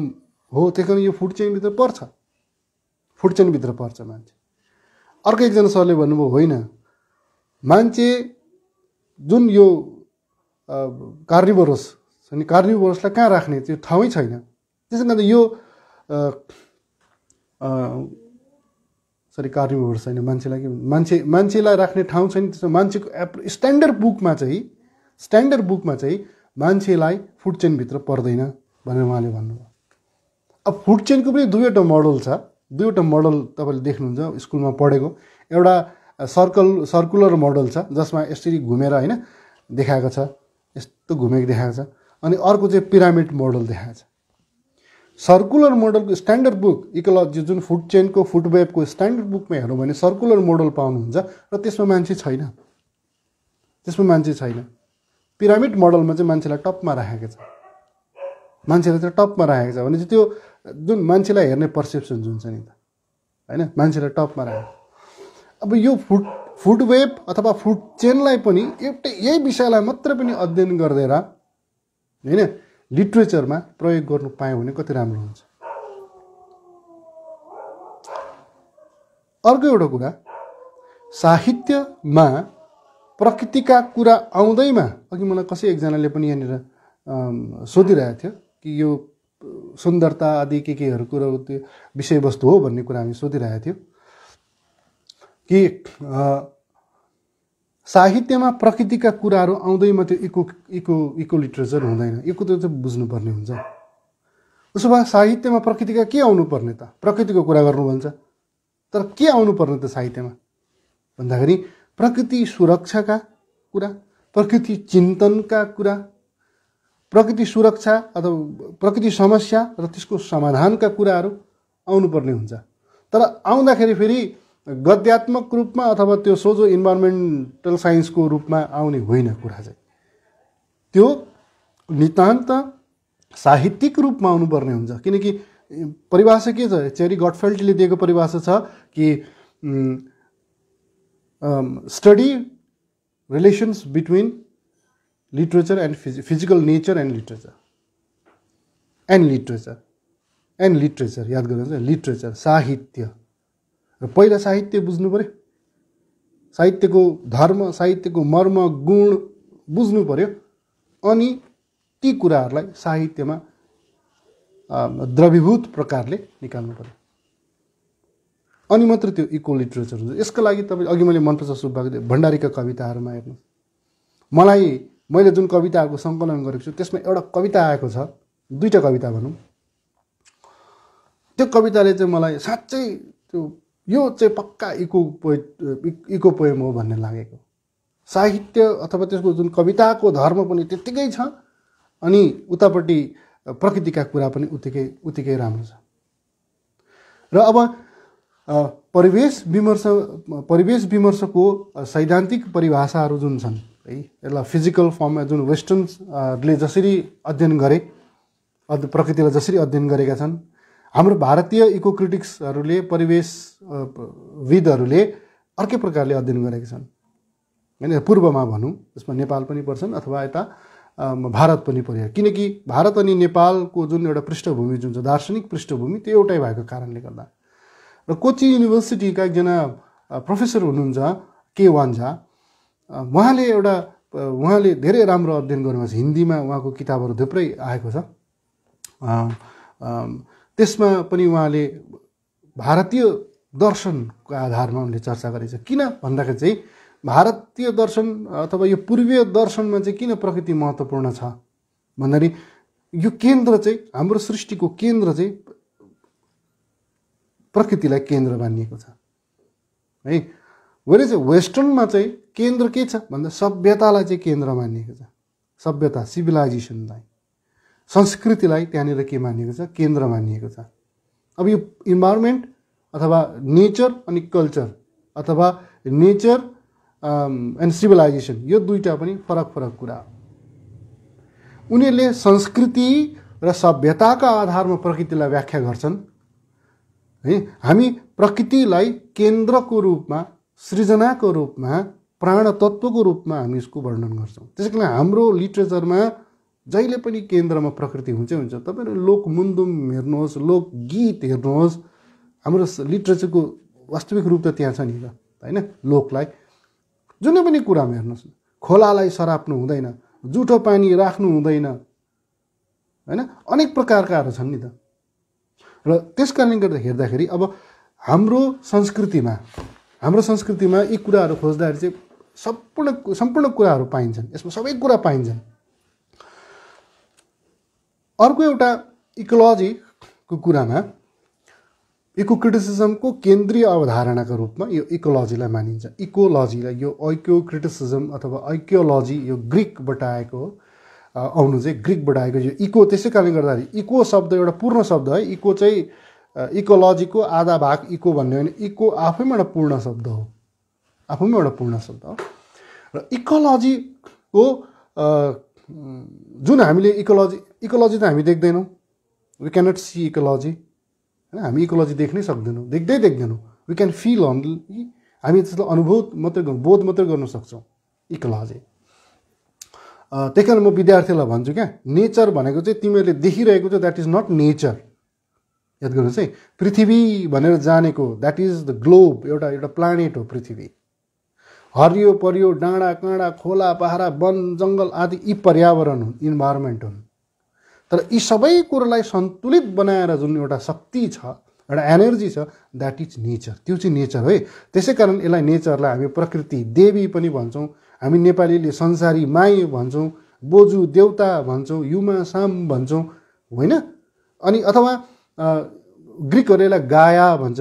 हो त्यही कारण यो फुड चेनभित्र पर्छ फुड चेनभित्र पर्छ मान्छे अर्को एकजना सरले भन्नुभयो होइन मान्छे जुन यो कार्निभोरस छ नि कार्निभोरसलाई कहाँ राख्ने त्यो ठाउँै छैन त्यसै कारण यो सरी कार्निभोरस छैन मान्छेलाई के मान्छे मान्छेलाई राख्ने ठाउँ छैन त्यसमा मान्छेको एप स्ट्यान्डर्ड बुकमा चाहिँ स्ट्यान्डर्ड बुकमा चाहिँ मान्छेलाई फुड चेनभित्र पर्दैन भनेर उहाँले भन्नुभयो अब फुड चेनको पनि दुईवटा मोडल छ दुईवटा मोडल तपाईँले देख्नुहुन्छ स्कुलमा पढेको एउटा सर्कल सर्कुलर मोडल छ जसमा यसरी घुमेर होइन देखाएको छ यस्तो घुमेको देखाएको छ अनि अर्को चाहिँ पिरामिड मोडल देखाएको छ सर्कुलर मोडलको स्ट्यान्डर्ड बुक इकोलोजी जुन फुड चेनको फुड वेबको स्ट्यान्डर्ड बुकमा हेर्नु भने सर्कुलर मोडल पाउनुहुन्छ र त्यसमा मान्छे छैन त्यसमा मान्छे छैन पिरामिड मोडलमा चाहिँ मान्छेलाई टपमा राखेको छ मान्छेलाई चाहिँ टपमा राखेको छ भने चाहिँ त्यो जुन मान्छेलाई हेर्ने पर्सेप्सन जुन छ नि त होइन मान्छेलाई टपमा राख्यो अब यो फुड फुड वेब अथवा फुड चेनलाई पनि एउटै यही विषयलाई मात्र पनि अध्ययन गरिदिएर होइन लिट्रेचरमा प्रयोग गर्नु पायो भने कति राम्रो हुन्छ अर्को एउटा कुरा साहित्यमा प्रकृतिका कुरा आउँदैमा अघि मलाई कसै एकजनाले पनि यहाँनिर सोधिरहेको थियो कि यो सुन्दरता आदि के केहरू कुरो त्यो विषयवस्तु हो भन्ने कुरा हामी सोधिरहेको थियौँ कि साहित्यमा प्रकृतिका कुराहरू आउँदैमा त्यो इको इको इको लिट्रेचर हुँदैन इको त चाहिँ बुझ्नुपर्ने हुन्छ उसो भए साहित्यमा प्रकृतिका के आउनुपर्ने त प्रकृतिको कुरा गर्नु भन्छ तर के आउनुपर्ने त साहित्यमा भन्दाखेरि प्रकृति सुरक्षाका कुरा प्रकृति चिन्तनका कुरा प्रकृति सुरक्षा अथवा प्रकृति समस्या र त्यसको समाधानका कुराहरू आउनुपर्ने हुन्छ तर आउँदाखेरि फेरि गद्यात्मक रूपमा अथवा त्यो सोझो इन्भाइरोमेन्टल साइन्सको रूपमा आउने होइन कुरा चाहिँ त्यो नितान्त साहित्यिक रूपमा आउनुपर्ने हुन्छ किनकि परिभाषा के छ चेरी गटफेल्टले दिएको परिभाषा छ कि study relations between literature and physi physical nature and literature and literature and literature याद गर्नुहुन्छ लिट्रेचर साहित्य र पहिला साहित्य बुझ्नु पऱ्यो साहित्यको धर्म साहित्यको मर्म गुण बुझ्नु पऱ्यो अनि ती कुराहरूलाई साहित्यमा द्रवीभूत प्रकारले निकाल्नु पऱ्यो अनि मात्र त्यो इको लिट्रेचर हुन्छ यसको लागि तपाईँ अघि मैले मनपर्छ सुब्बाको भण्डारीका कविताहरूमा हेर्नु मलाई मैले जुन कविताहरूको सङ्कलन गरेको छु त्यसमा एउटा कविता आएको छ दुईवटा कविता भनौँ त्यो कविताले चाहिँ मलाई साँच्चै त्यो यो चाहिँ पक्का इको पोइ इको पोएम हो भन्ने लागेको साहित्य अथवा त्यसको जुन कविताको धर्म पनि त्यत्तिकै छ अनि उतापट्टि प्रकृतिका कुरा पनि उत्तिकै उत्तिकै राम्रो छ र अब परिवेश विमर्श परिवेश विमर्शको सैद्धान्तिक परिभाषाहरू जुन छन् है यसलाई फिजिकल फर्ममा जुन वेस्टर्नले जसरी अध्ययन गरे अध प्रकृतिलाई जसरी अध्ययन गरेका छन् हाम्रो भारतीय इको क्रिटिक्सहरूले परिवेशविदहरूले अर्कै प्रकारले अध्ययन गरेका छन् होइन पूर्वमा भनौँ यसमा नेपाल पनि पर्छन् अथवा यता भारत पनि पर्यो किनकि भारत अनि नेपालको जुन एउटा पृष्ठभूमि जुन छ दार्शनिक पृष्ठभूमि त्यो एउटै भएको कारणले गर्दा र कोची युनिभर्सिटीका एकजना प्रोफेसर हुनुहुन्छ के वान झा उहाँले एउटा उहाँले धेरै राम्रो अध्ययन गर्नुभएको छ हिन्दीमा उहाँको किताबहरू थुप्रै आएको छ त्यसमा पनि उहाँले भारतीय दर्शनको आधारमा उनले चर्चा गरेको छ किन भन्दाखेरि चाहिँ भारतीय दर्शन अथवा यो पूर्वीय दर्शनमा चाहिँ किन प्रकृति महत्त्वपूर्ण छ भन्दाखेरि यो केन्द्र चाहिँ हाम्रो सृष्टिको केन्द्र चाहिँ प्रकृतिलाई केन्द्र मानिएको छ है भने चाहिँ वेस्टर्नमा चाहिँ केन्द्र के छ भन्दा सभ्यतालाई चाहिँ केन्द्र मानिएको छ सभ्यता सिभिलाइजेसनलाई संस्कृतिलाई त्यहाँनिर के मानिएको छ केन्द्र मानिएको छ अब यो इन्भाइरोमेन्ट अथवा नेचर अनि कल्चर अथवा नेचर एन्ड सिभिलाइजेसन यो दुईवटा पनि फरक फरक कुरा हो उनीहरूले संस्कृति र सभ्यताका आधारमा प्रकृतिलाई व्याख्या गर्छन् है हामी प्रकृतिलाई केन्द्रको रूपमा सृजनाको रूपमा प्राण तत्त्वको रूपमा हामी यसको वर्णन गर्छौँ त्यसै कारण हाम्रो लिट्रेचरमा जहिले पनि केन्द्रमा प्रकृति हुन्छै हुन्छ तपाईँहरू लोकमुन्दुम हेर्नुहोस् लोकगीत हेर्नुहोस् हाम्रो लिट्रेचरको वास्तविक रूप त त्यहाँ छ नि त होइन लोकलाई जुनै पनि कुरामा हेर्नुहोस् खोलालाई सराप्नु हुँदैन जुठो पानी राख्नु हुँदैन होइन अनेक प्रकारकाहरू छन् नि त र त्यस कारणले गर्दा हेर्दाखेरि अब हाम्रो संस्कृतिमा हाम्रो संस्कृतिमा यी कुराहरू खोज्दाखेरि चाहिँ सम्पूर्ण सम्पूर्ण कुराहरू पाइन्छन् यसमा सबै कुरा पाइन्छन् अर्को एउटा इकोलोजीको कुरामा इको क्रिटिसिजमको केन्द्रीय अवधारणाको रूपमा यो इकोलोजीलाई मानिन्छ इकोलोजीलाई यो ऐक्यो क्रिटिसिजम अथवा ऐक्योलोजी यो ग्रिकबाट आएको आउनु चाहिँ ग्रिकबाट आएको यो इको त्यसै कारणले गर्दाखेरि इको शब्द एउटा पूर्ण शब्द है इको चाहिँ इकोलोजीको आधा भाग इको भन्यो भने इको आफैमा एउटा पूर्ण शब्द हो आफैमा एउटा पूर्ण शब्द हो र इकोलोजीको जुन हामीले इकोलोजी इकोलोजी त हामी देख्दैनौँ वी क्यानट सी इकोलोजी होइन हामी इकोलोजी देख्नै सक्दैनौँ देख्दै देख्दैनौँ वी क्यान फिल अन हामी त्यसलाई अनुभव मात्रै गर्नु बोध मात्रै गर्न सक्छौँ इकोलोजी त्यही कारण म विद्यार्थीलाई भन्छु क्या नेचर भनेको चाहिँ तिमीहरूले देखिरहेको छ द्याट इज नट नेचर याद गर्नुहोस् है पृथ्वी भनेर जानेको द्याट इज द ग्लोब एउटा एउटा प्लानेट हो पृथ्वी हरियो परियो डाँडा काँडा खोला पहाडा वन जङ्गल आदि यी पर्यावरण हुन् इन्भाइरोमेन्ट हुन् तर यी सबै कुरोलाई सन्तुलित बनाएर जुन एउटा शक्ति छ एउटा एनर्जी छ द्याट इज नेचर त्यो चाहिँ नेचर है त्यसै कारण यसलाई नेचरलाई हामी प्रकृति देवी पनि भन्छौँ हामी नेपालीले संसारी माई भन्छौँ बोजू देउता भन्छौँ युमा साम भन्छौँ होइन अनि अथवा ग्रिकहरूले यसलाई गाया भन्छ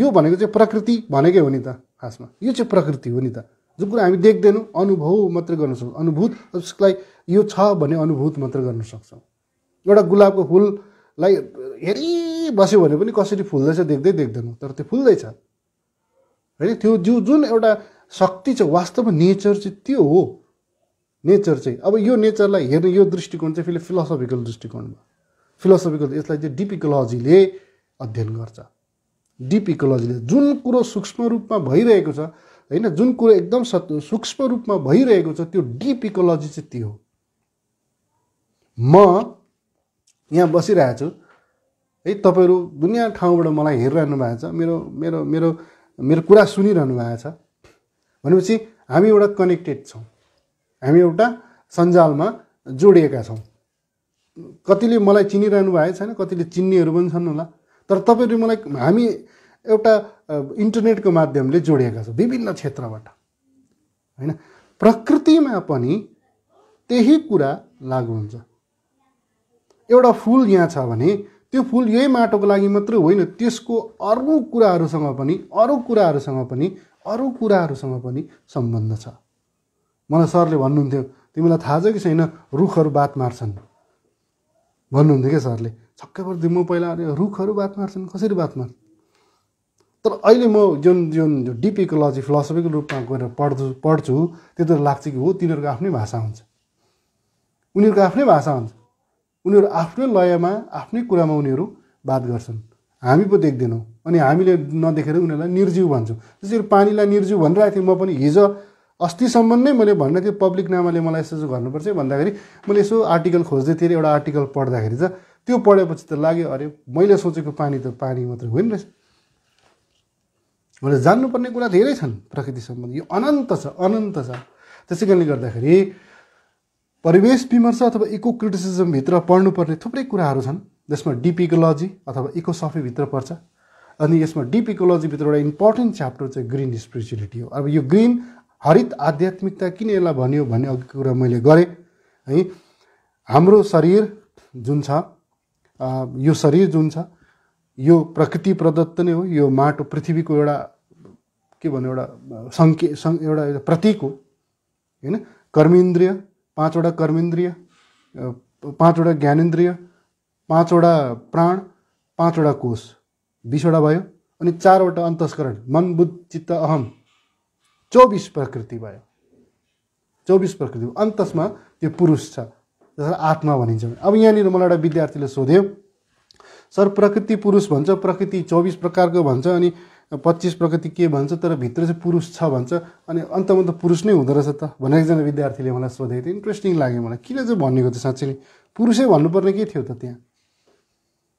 यो भनेको चाहिँ प्रकृति भनेकै हो नि त खासमा यो चाहिँ प्रकृति हो नि त जुन कुरा हामी देख्दैनौँ अनुभव मात्रै गर्न सक्छौँ अनुभूत उसलाई यो छ भने अनुभूत मात्र गर्न सक्छौँ एउटा गुलाबको फुललाई हेरिबस्यो भने पनि कसरी फुल्दैछ देख्दै देख्दैनौँ तर त्यो फुल्दैछ होइन त्यो जो जुन एउटा शक्ति छ वास्तवमा नेचर चाहिँ त्यो हो नेचर चाहिँ अब यो नेचरलाई हेर्ने यो दृष्टिकोण चाहिँ फेरि फिलोसफिकल दृष्टिकोण भयो फिलोसफीको यसलाई चाहिँ डिप इकोलोजीले अध्ययन गर्छ डिप इकोलोजीले जुन कुरो सूक्ष्म रूपमा भइरहेको छ होइन जुन कुरो एकदम सत् सूक्ष्म रूपमा भइरहेको छ त्यो डिप इकोलोजी चाहिँ त्यो हो म यहाँ छु है तपाईँहरू दुनियाँ ठाउँबाट मलाई हेरिरहनु भएको छ मेरो मेरो मेरो मेरो कुरा सुनिरहनु भएको छ भनेपछि हामी एउटा कनेक्टेड छौँ हामी एउटा सञ्जालमा जोडिएका छौँ कतिले मलाई चिनिरहनु भएको छैन कतिले चिन्नेहरू पनि छन् होला तर तपाईँहरू मलाई हामी एउटा इन्टरनेटको माध्यमले जोडिएका छौँ विभिन्न क्षेत्रबाट होइन प्रकृतिमा पनि त्यही कुरा लागु हुन्छ एउटा फुल यहाँ छ भने त्यो फुल यही माटोको लागि मात्र होइन त्यसको अरू कुराहरूसँग पनि अरू कुराहरूसँग पनि अरू कुराहरूसँग पनि सम्बन्ध छ मलाई सरले भन्नुहुन्थ्यो तिमीलाई थाहा छ कि छैन रुखहरू बात मार्छन् भन्नुहुन्थ्यो क्या सरले छक्कै पर्थ्यो म पहिला अरे रुखहरू बात मार्छन् कसरी बात मार्छ तर अहिले म जुन जुन जो डिप इकोलोजी फिलोसफीको रूपमा गएर पढ्छु पढ्छु त्यो त लाग्छ कि हो तिनीहरूको आफ्नै भाषा हुन्छ उनीहरूको आफ्नै भाषा हुन्छ उनीहरू आफ्नै लयमा आफ्नै कुरामा उनीहरू बात गर्छन् हामी पो देख्दैनौँ अनि हामीले नदेखेर उनीहरूलाई निर्जीव भन्छौँ जसरी पानीलाई निर्जीव भनिरहेको थिएँ म पनि हिजो अस्तिसम्म नै मैले भन्न थिएँ पब्लिक नामाले मलाई यसो गर्नुपर्छ भन्दाखेरि मैले यसो आर्टिकल खोज्दै थिएँ एउटा आर्टिकल पढ्दाखेरि चाहिँ त्यो पढेपछि त लाग्यो अरे मैले सोचेको पानी त पानी मात्र होइन रहेछ मैले जान्नुपर्ने कुरा धेरै छन् प्रकृति सम्बन्धी यो अनन्त छ अनन्त छ त्यसै कारणले गर्दाखेरि परिवेश विमर्श अथवा इको क्रिटिसिजमभित्र पढ्नुपर्ने थुप्रै कुराहरू छन् जसमा डिप इकोलोजी अथवा इको सफीभित्र पर्छ अनि यसमा डिप इकोलोजीभित्र एउटा इम्पोर्टेन्ट च्याप्टर चाहिँ ग्रिन स्पिरिचुलिटी हो अब यो ग्रिन हरित आध्यात्मिकता किन यसलाई भन्यो भन्ने अघि कुरा मैले गरेँ है हाम्रो शरीर जुन छ यो शरीर जुन छ यो प्रकृति प्रदत्त नै हो यो माटो पृथ्वीको एउटा के भन्नु एउटा सङ्के एउटा प्रतीक हो होइन कर्मेन्द्रिय पाँचवटा कर्मेन्द्रिय पाँचवटा ज्ञानेन्द्रिय पाँचवटा प्राण पाँचवटा कोष बिसवटा भयो अनि चारवटा अन्तस्करण मन बुद्ध चित्त अहम चौबिस प्रकृति भयो चौबिस प्रकृति अन्तसमा त्यो पुरुष छ जसलाई आत्मा भनिन्छ अब यहाँनिर मलाई एउटा विद्यार्थीले सोध्यो सर प्रकृति पुरुष भन्छ प्रकृति चौबिस प्रकारको भन्छ अनि पच्चिस प्रकृति के भन्छ तर भित्र चाहिँ पुरुष छ भन्छ अनि अन्तमा त पुरुष नै हुँदो रहेछ त भनेर एकजना विद्यार्थीले मलाई सोधेको थियो इन्ट्रेस्टिङ लाग्यो मलाई किन चाहिँ भनेको त साँच्चै नै पुरुषै भन्नुपर्ने के थियो त त्यहाँ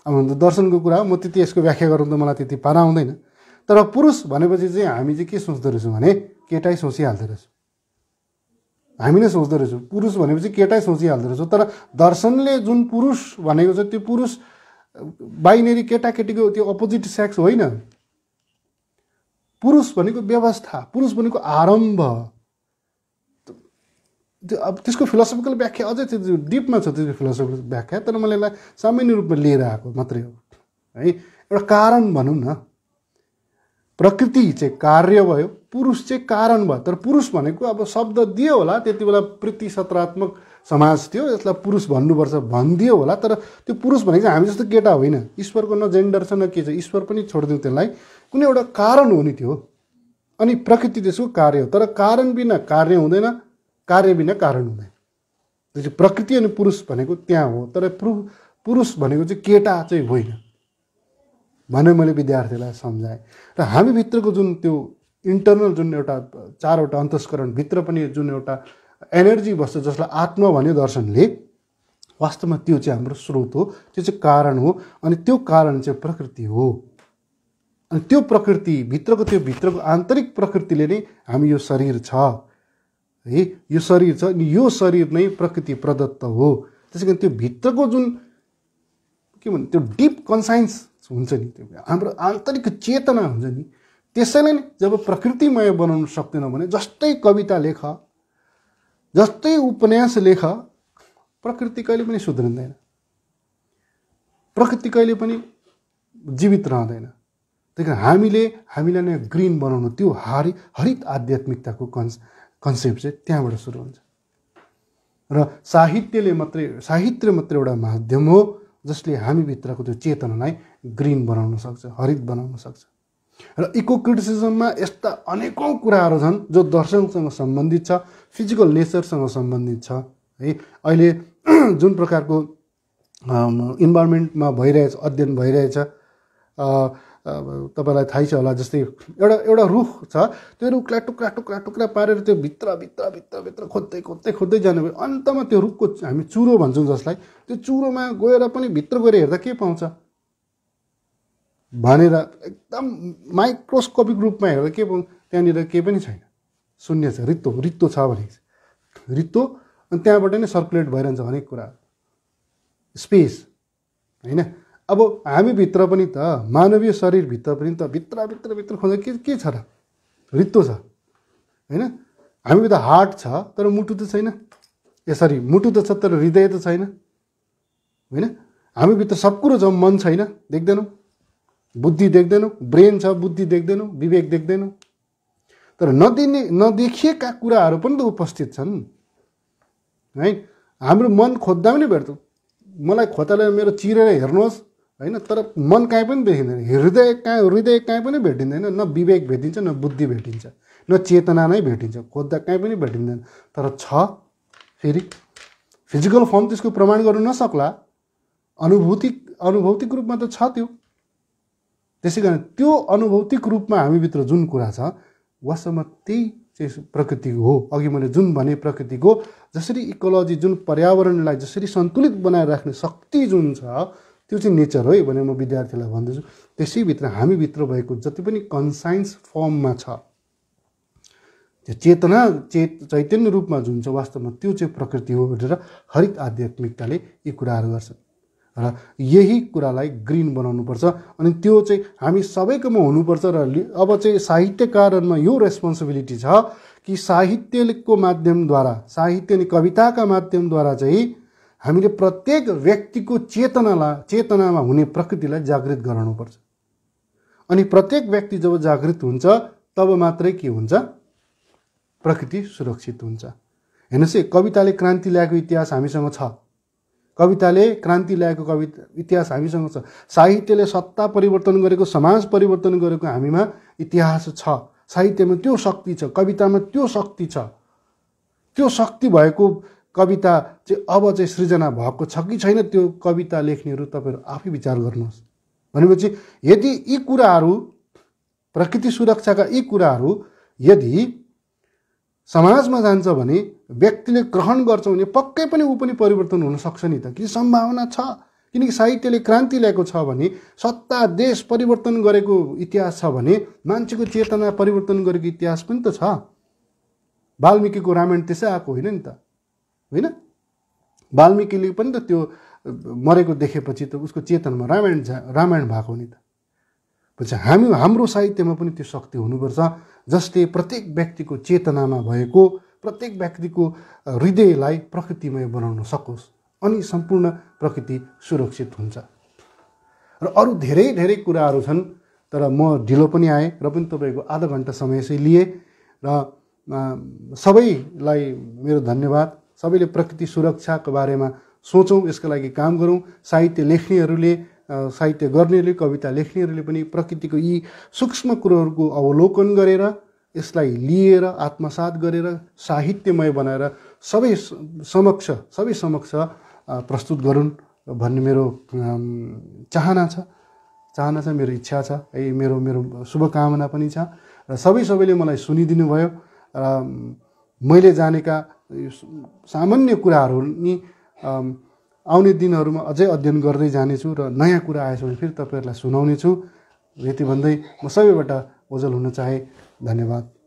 अब हुन दर्शनको कुरा हो म त्यति यसको व्याख्या गरौँ त मलाई त्यति पारा आउँदैन तर पुरुष भनेपछि चाहिँ हामी चाहिँ के सोच्दो रहेछौँ भने केटै सोचिहाल्दो रहेछ हामी नै सोच्दो रहेछौँ पुरुष भनेपछि केटै सोचिहाल्दो रहेछ तर दर्शनले जुन पुरुष भनेको छ त्यो पुरुष बाइनेरी केटाकेटीको त्यो अपोजिट सेक्स होइन पुरुष भनेको व्यवस्था पुरुष भनेको आरम्भ त्यो अब त्यसको फिलोसफिकल व्याख्या अझै त्यो डिपमा छ त्यसको फिलोसफिकल व्याख्या तर मैले यसलाई सामान्य रूपमा लिएर आएको मात्रै हो है एउटा कारण भनौँ न प्रकृति चाहिँ कार्य भयो पुरुष चाहिँ कारण भयो तर पुरुष भनेको अब शब्द दियो होला त्यति बेला सत्रात्मक समाज थियो यसलाई पुरुष भन्नुपर्छ भनिदियो होला तर त्यो पुरुष भनेको चाहिँ हामी जस्तो केटा होइन ईश्वरको न जेन्डर छ न के छ ईश्वर पनि छोडिदिउँ त्यसलाई कुनै एउटा कारण हुने थियो अनि प्रकृति त्यसको कार्य हो तर कारण बिना कार्य हुँदैन कार्य बिना कारण हुँदैन त्यो प्रकृति अनि पुरुष भनेको त्यहाँ हो तर पुरुष भनेको चाहिँ केटा चाहिँ होइन भनेर मैले विद्यार्थीलाई सम्झाएँ र हामीभित्रको जुन त्यो इन्टर्नल जुन एउटा चारवटा अन्तस्करणभित्र पनि जुन एउटा एनर्जी बस्छ जसलाई आत्मा भन्यो दर्शनले वास्तवमा त्यो चाहिँ हाम्रो स्रोत हो त्यो चाहिँ कारण हो अनि त्यो कारण चाहिँ प्रकृति हो अनि त्यो प्रकृति भित्रको त्यो भित्रको आन्तरिक प्रकृतिले नै हामी यो शरीर छ है यो शरीर छ अनि यो शरीर नै प्रकृति प्रदत्त हो त्यसै कारण त्यो भित्रको जुन के भन्नु त्यो डिप कन्साइन्स हुन्छ नि त्यो हाम्रो आन्तरिक चेतना हुन्छ नि त्यसैले नै जब प्रकृतिमय बनाउन सक्दैन भने जस्तै कविता लेख जस्तै उपन्यास लेख प्रकृति कहिले पनि सुध्रिँदैन प्रकृति कहिले पनि जीवित रहँदैन त्यही कारण हामीले हामीलाई नै ग्रिन बनाउनु त्यो हरि हरित आध्यात्मिकताको कन्स कन्सेप्ट चाहिँ त्यहाँबाट सुरु हुन्छ र साहित्यले मात्रै साहित्य मात्रै एउटा माध्यम हो जसले हामीभित्रको त्यो चेतनालाई ग्रिन बनाउन सक्छ हरित बनाउन सक्छ र इको क्रिटिसिजममा यस्ता अनेकौँ कुराहरू छन् जो दर्शनसँग सम्बन्धित छ फिजिकल नेचरसँग सम्बन्धित छ है अहिले जुन प्रकारको इन्भाइरोमेन्टमा भइरहेछ अध्ययन भइरहेछ तपाईँलाई थाहै छ होला जस्तै एउटा एउटा रुख छ त्यो रुखलाई टुक्रा टुक्रा टुक्रा पारेर त्यो भित्र भित्र भित्र भित्र खोज्दै खोज्दै खोज्दै जानु भयो अन्तमा त्यो रुखको हामी चुरो भन्छौँ जसलाई त्यो चुरोमा गएर पनि भित्र गएर हेर्दा के पाउँछ भनेर एकदम माइक्रोस्कोपिक रूपमा हेर्दा के त्यहाँनिर केही पनि छैन शून्य छ रित्तो रित्तो छ भनेको रित्तो अनि त्यहाँबाट नै सर्कुलेट भइरहन्छ अनेक कुरा स्पेस होइन अब हामीभित्र पनि त मानवीय शरीरभित्र पनि त भित्रभित्रभित्र भित्र के के छ र रित्तो छ होइन हामीभित्र हार्ट छ तर मुटु त छैन यसरी मुटु त छ तर हृदय त छैन होइन हामीभित्र सब कुरो छ मन छैन देख्दैनौँ बुद्धि देख्दैनौ ब्रेन छ बुद्धि देख्दैनौ विवेक देख्दैनौ तर नदिने नदेखिएका कुराहरू पनि त उपस्थित छन् है हाम्रो मन खोज्दा पनि भेट्छौँ मलाई खोताले मेरो चिरेर हेर्नुहोस् होइन तर मन कहीँ पनि देखिँदैन हृदय कहाँ हृदय कहीँ पनि भेटिँदैन न विवेक भेटिन्छ न बुद्धि भेटिन्छ न चेतना नै भेटिन्छ खोज्दा कहीँ पनि भेटिँदैन तर छ फेरि फिजिकल फर्म त्यसको प्रमाण गर्नु नसक्ला अनुभूति अनुभौतिक रूपमा त छ त्यो त्यसै कारण त्यो अनुभौतिक रूपमा हामीभित्र जुन कुरा छ वास्तवमा त्यही चाहिँ प्रकृतिको हो अघि मैले जुन भने प्रकृतिको जसरी इकोलोजी जुन पर्यावरणलाई जसरी सन्तुलित बनाएर राख्ने शक्ति जुन छ त्यो चाहिँ नेचर हो है भनेर म विद्यार्थीलाई भन्दछु त्यसैभित्र हामीभित्र भएको जति पनि कन्साइन्स फर्ममा छ त्यो चेतना चेत चैतन्य रूपमा जुन छ वास्तवमा त्यो चाहिँ प्रकृति हो भनेर हरित आध्यात्मिकताले यी कुराहरू गर्छ र यही कुरालाई ग्रिन बनाउनुपर्छ अनि त्यो चाहिँ हामी सबैकोमा हुनुपर्छ र अब चाहिँ साहित्यकारहरूमा यो रेस्पोन्सिबिलिटी छ कि साहित्यको माध्यमद्वारा साहित्य अनि कविताका माध्यमद्वारा चाहिँ हामीले प्रत्येक व्यक्तिको चेतनालाई चेतनामा हुने प्रकृतिलाई जागृत गराउनुपर्छ अनि प्रत्येक व्यक्ति जब जागृत हुन्छ तब मात्रै के हुन्छ प्रकृति सुरक्षित हुन्छ हेर्नुहोस् है कविताले क्रान्ति ल्याएको इतिहास हामीसँग छ कविताले क्रान्ति ल्याएको कविता इतिहास हामीसँग छ साहित्यले सत्ता परिवर्तन गरेको समाज परिवर्तन गरेको हामीमा इतिहास छ साहित्यमा त्यो शक्ति छ कवितामा त्यो शक्ति छ त्यो शक्ति भएको कविता चाहिँ अब चाहिँ सृजना भएको छ कि छैन त्यो कविता लेख्नेहरू तपाईँहरू आफै विचार गर्नुहोस् भनेपछि यदि यी कुराहरू प्रकृति सुरक्षाका यी कुराहरू यदि समाजमा जान्छ भने व्यक्तिले ग्रहण गर्छ भने पक्कै पनि ऊ पनि परिवर्तन हुनसक्छ नि त कि सम्भावना छ किनकि साहित्यले क्रान्ति ल्याएको छ भने सत्ता देश परिवर्तन गरेको इतिहास छ भने मान्छेको चेतना परिवर्तन गरेको इतिहास पनि त छ वाल्मिकीको रामायण त्यसै आएको होइन नि त होइन वाल्मिकीले पनि त त्यो मरेको देखेपछि त उसको चेतनमा रामायण रामायण भएको नि त पछि हामी हाम्रो साहित्यमा पनि त्यो शक्ति हुनुपर्छ जसले प्रत्येक व्यक्तिको चेतनामा भएको प्रत्येक व्यक्तिको हृदयलाई प्रकृतिमय बनाउन सकोस् अनि सम्पूर्ण प्रकृति सुरक्षित हुन्छ र अरू धेरै धेरै कुराहरू छन् तर म ढिलो पनि आएँ र पनि तपाईँको आधा घन्टा समय चाहिँ लिएँ र सबैलाई मेरो धन्यवाद सबैले प्रकृति सुरक्षाको बारेमा सोचौँ यसको लागि काम गरौँ साहित्य लेख्नेहरूले साहित्य गर्नेले कविता लेख्नेहरूले पनि प्रकृतिको यी सूक्ष्म कुरोहरूको अवलोकन गरेर यसलाई लिएर आत्मसात गरेर साहित्यमय बनाएर सबै समक्ष सबै समक्ष प्रस्तुत गरून् भन्ने मेरो चाहना छ चाहना छ मेरो इच्छा छ है मेरो मेरो शुभकामना पनि छ र सबै सबैले मलाई सुनिदिनु भयो र मैले जानेका सामान्य कुराहरू नि आउने दिनहरूमा अझै अध्ययन गर्दै जानेछु र नयाँ कुरा आएछ भने फेरि तपाईँहरूलाई सुनाउनेछु यति भन्दै म सबैबाट ओझल हुन चाहे धन्यवाद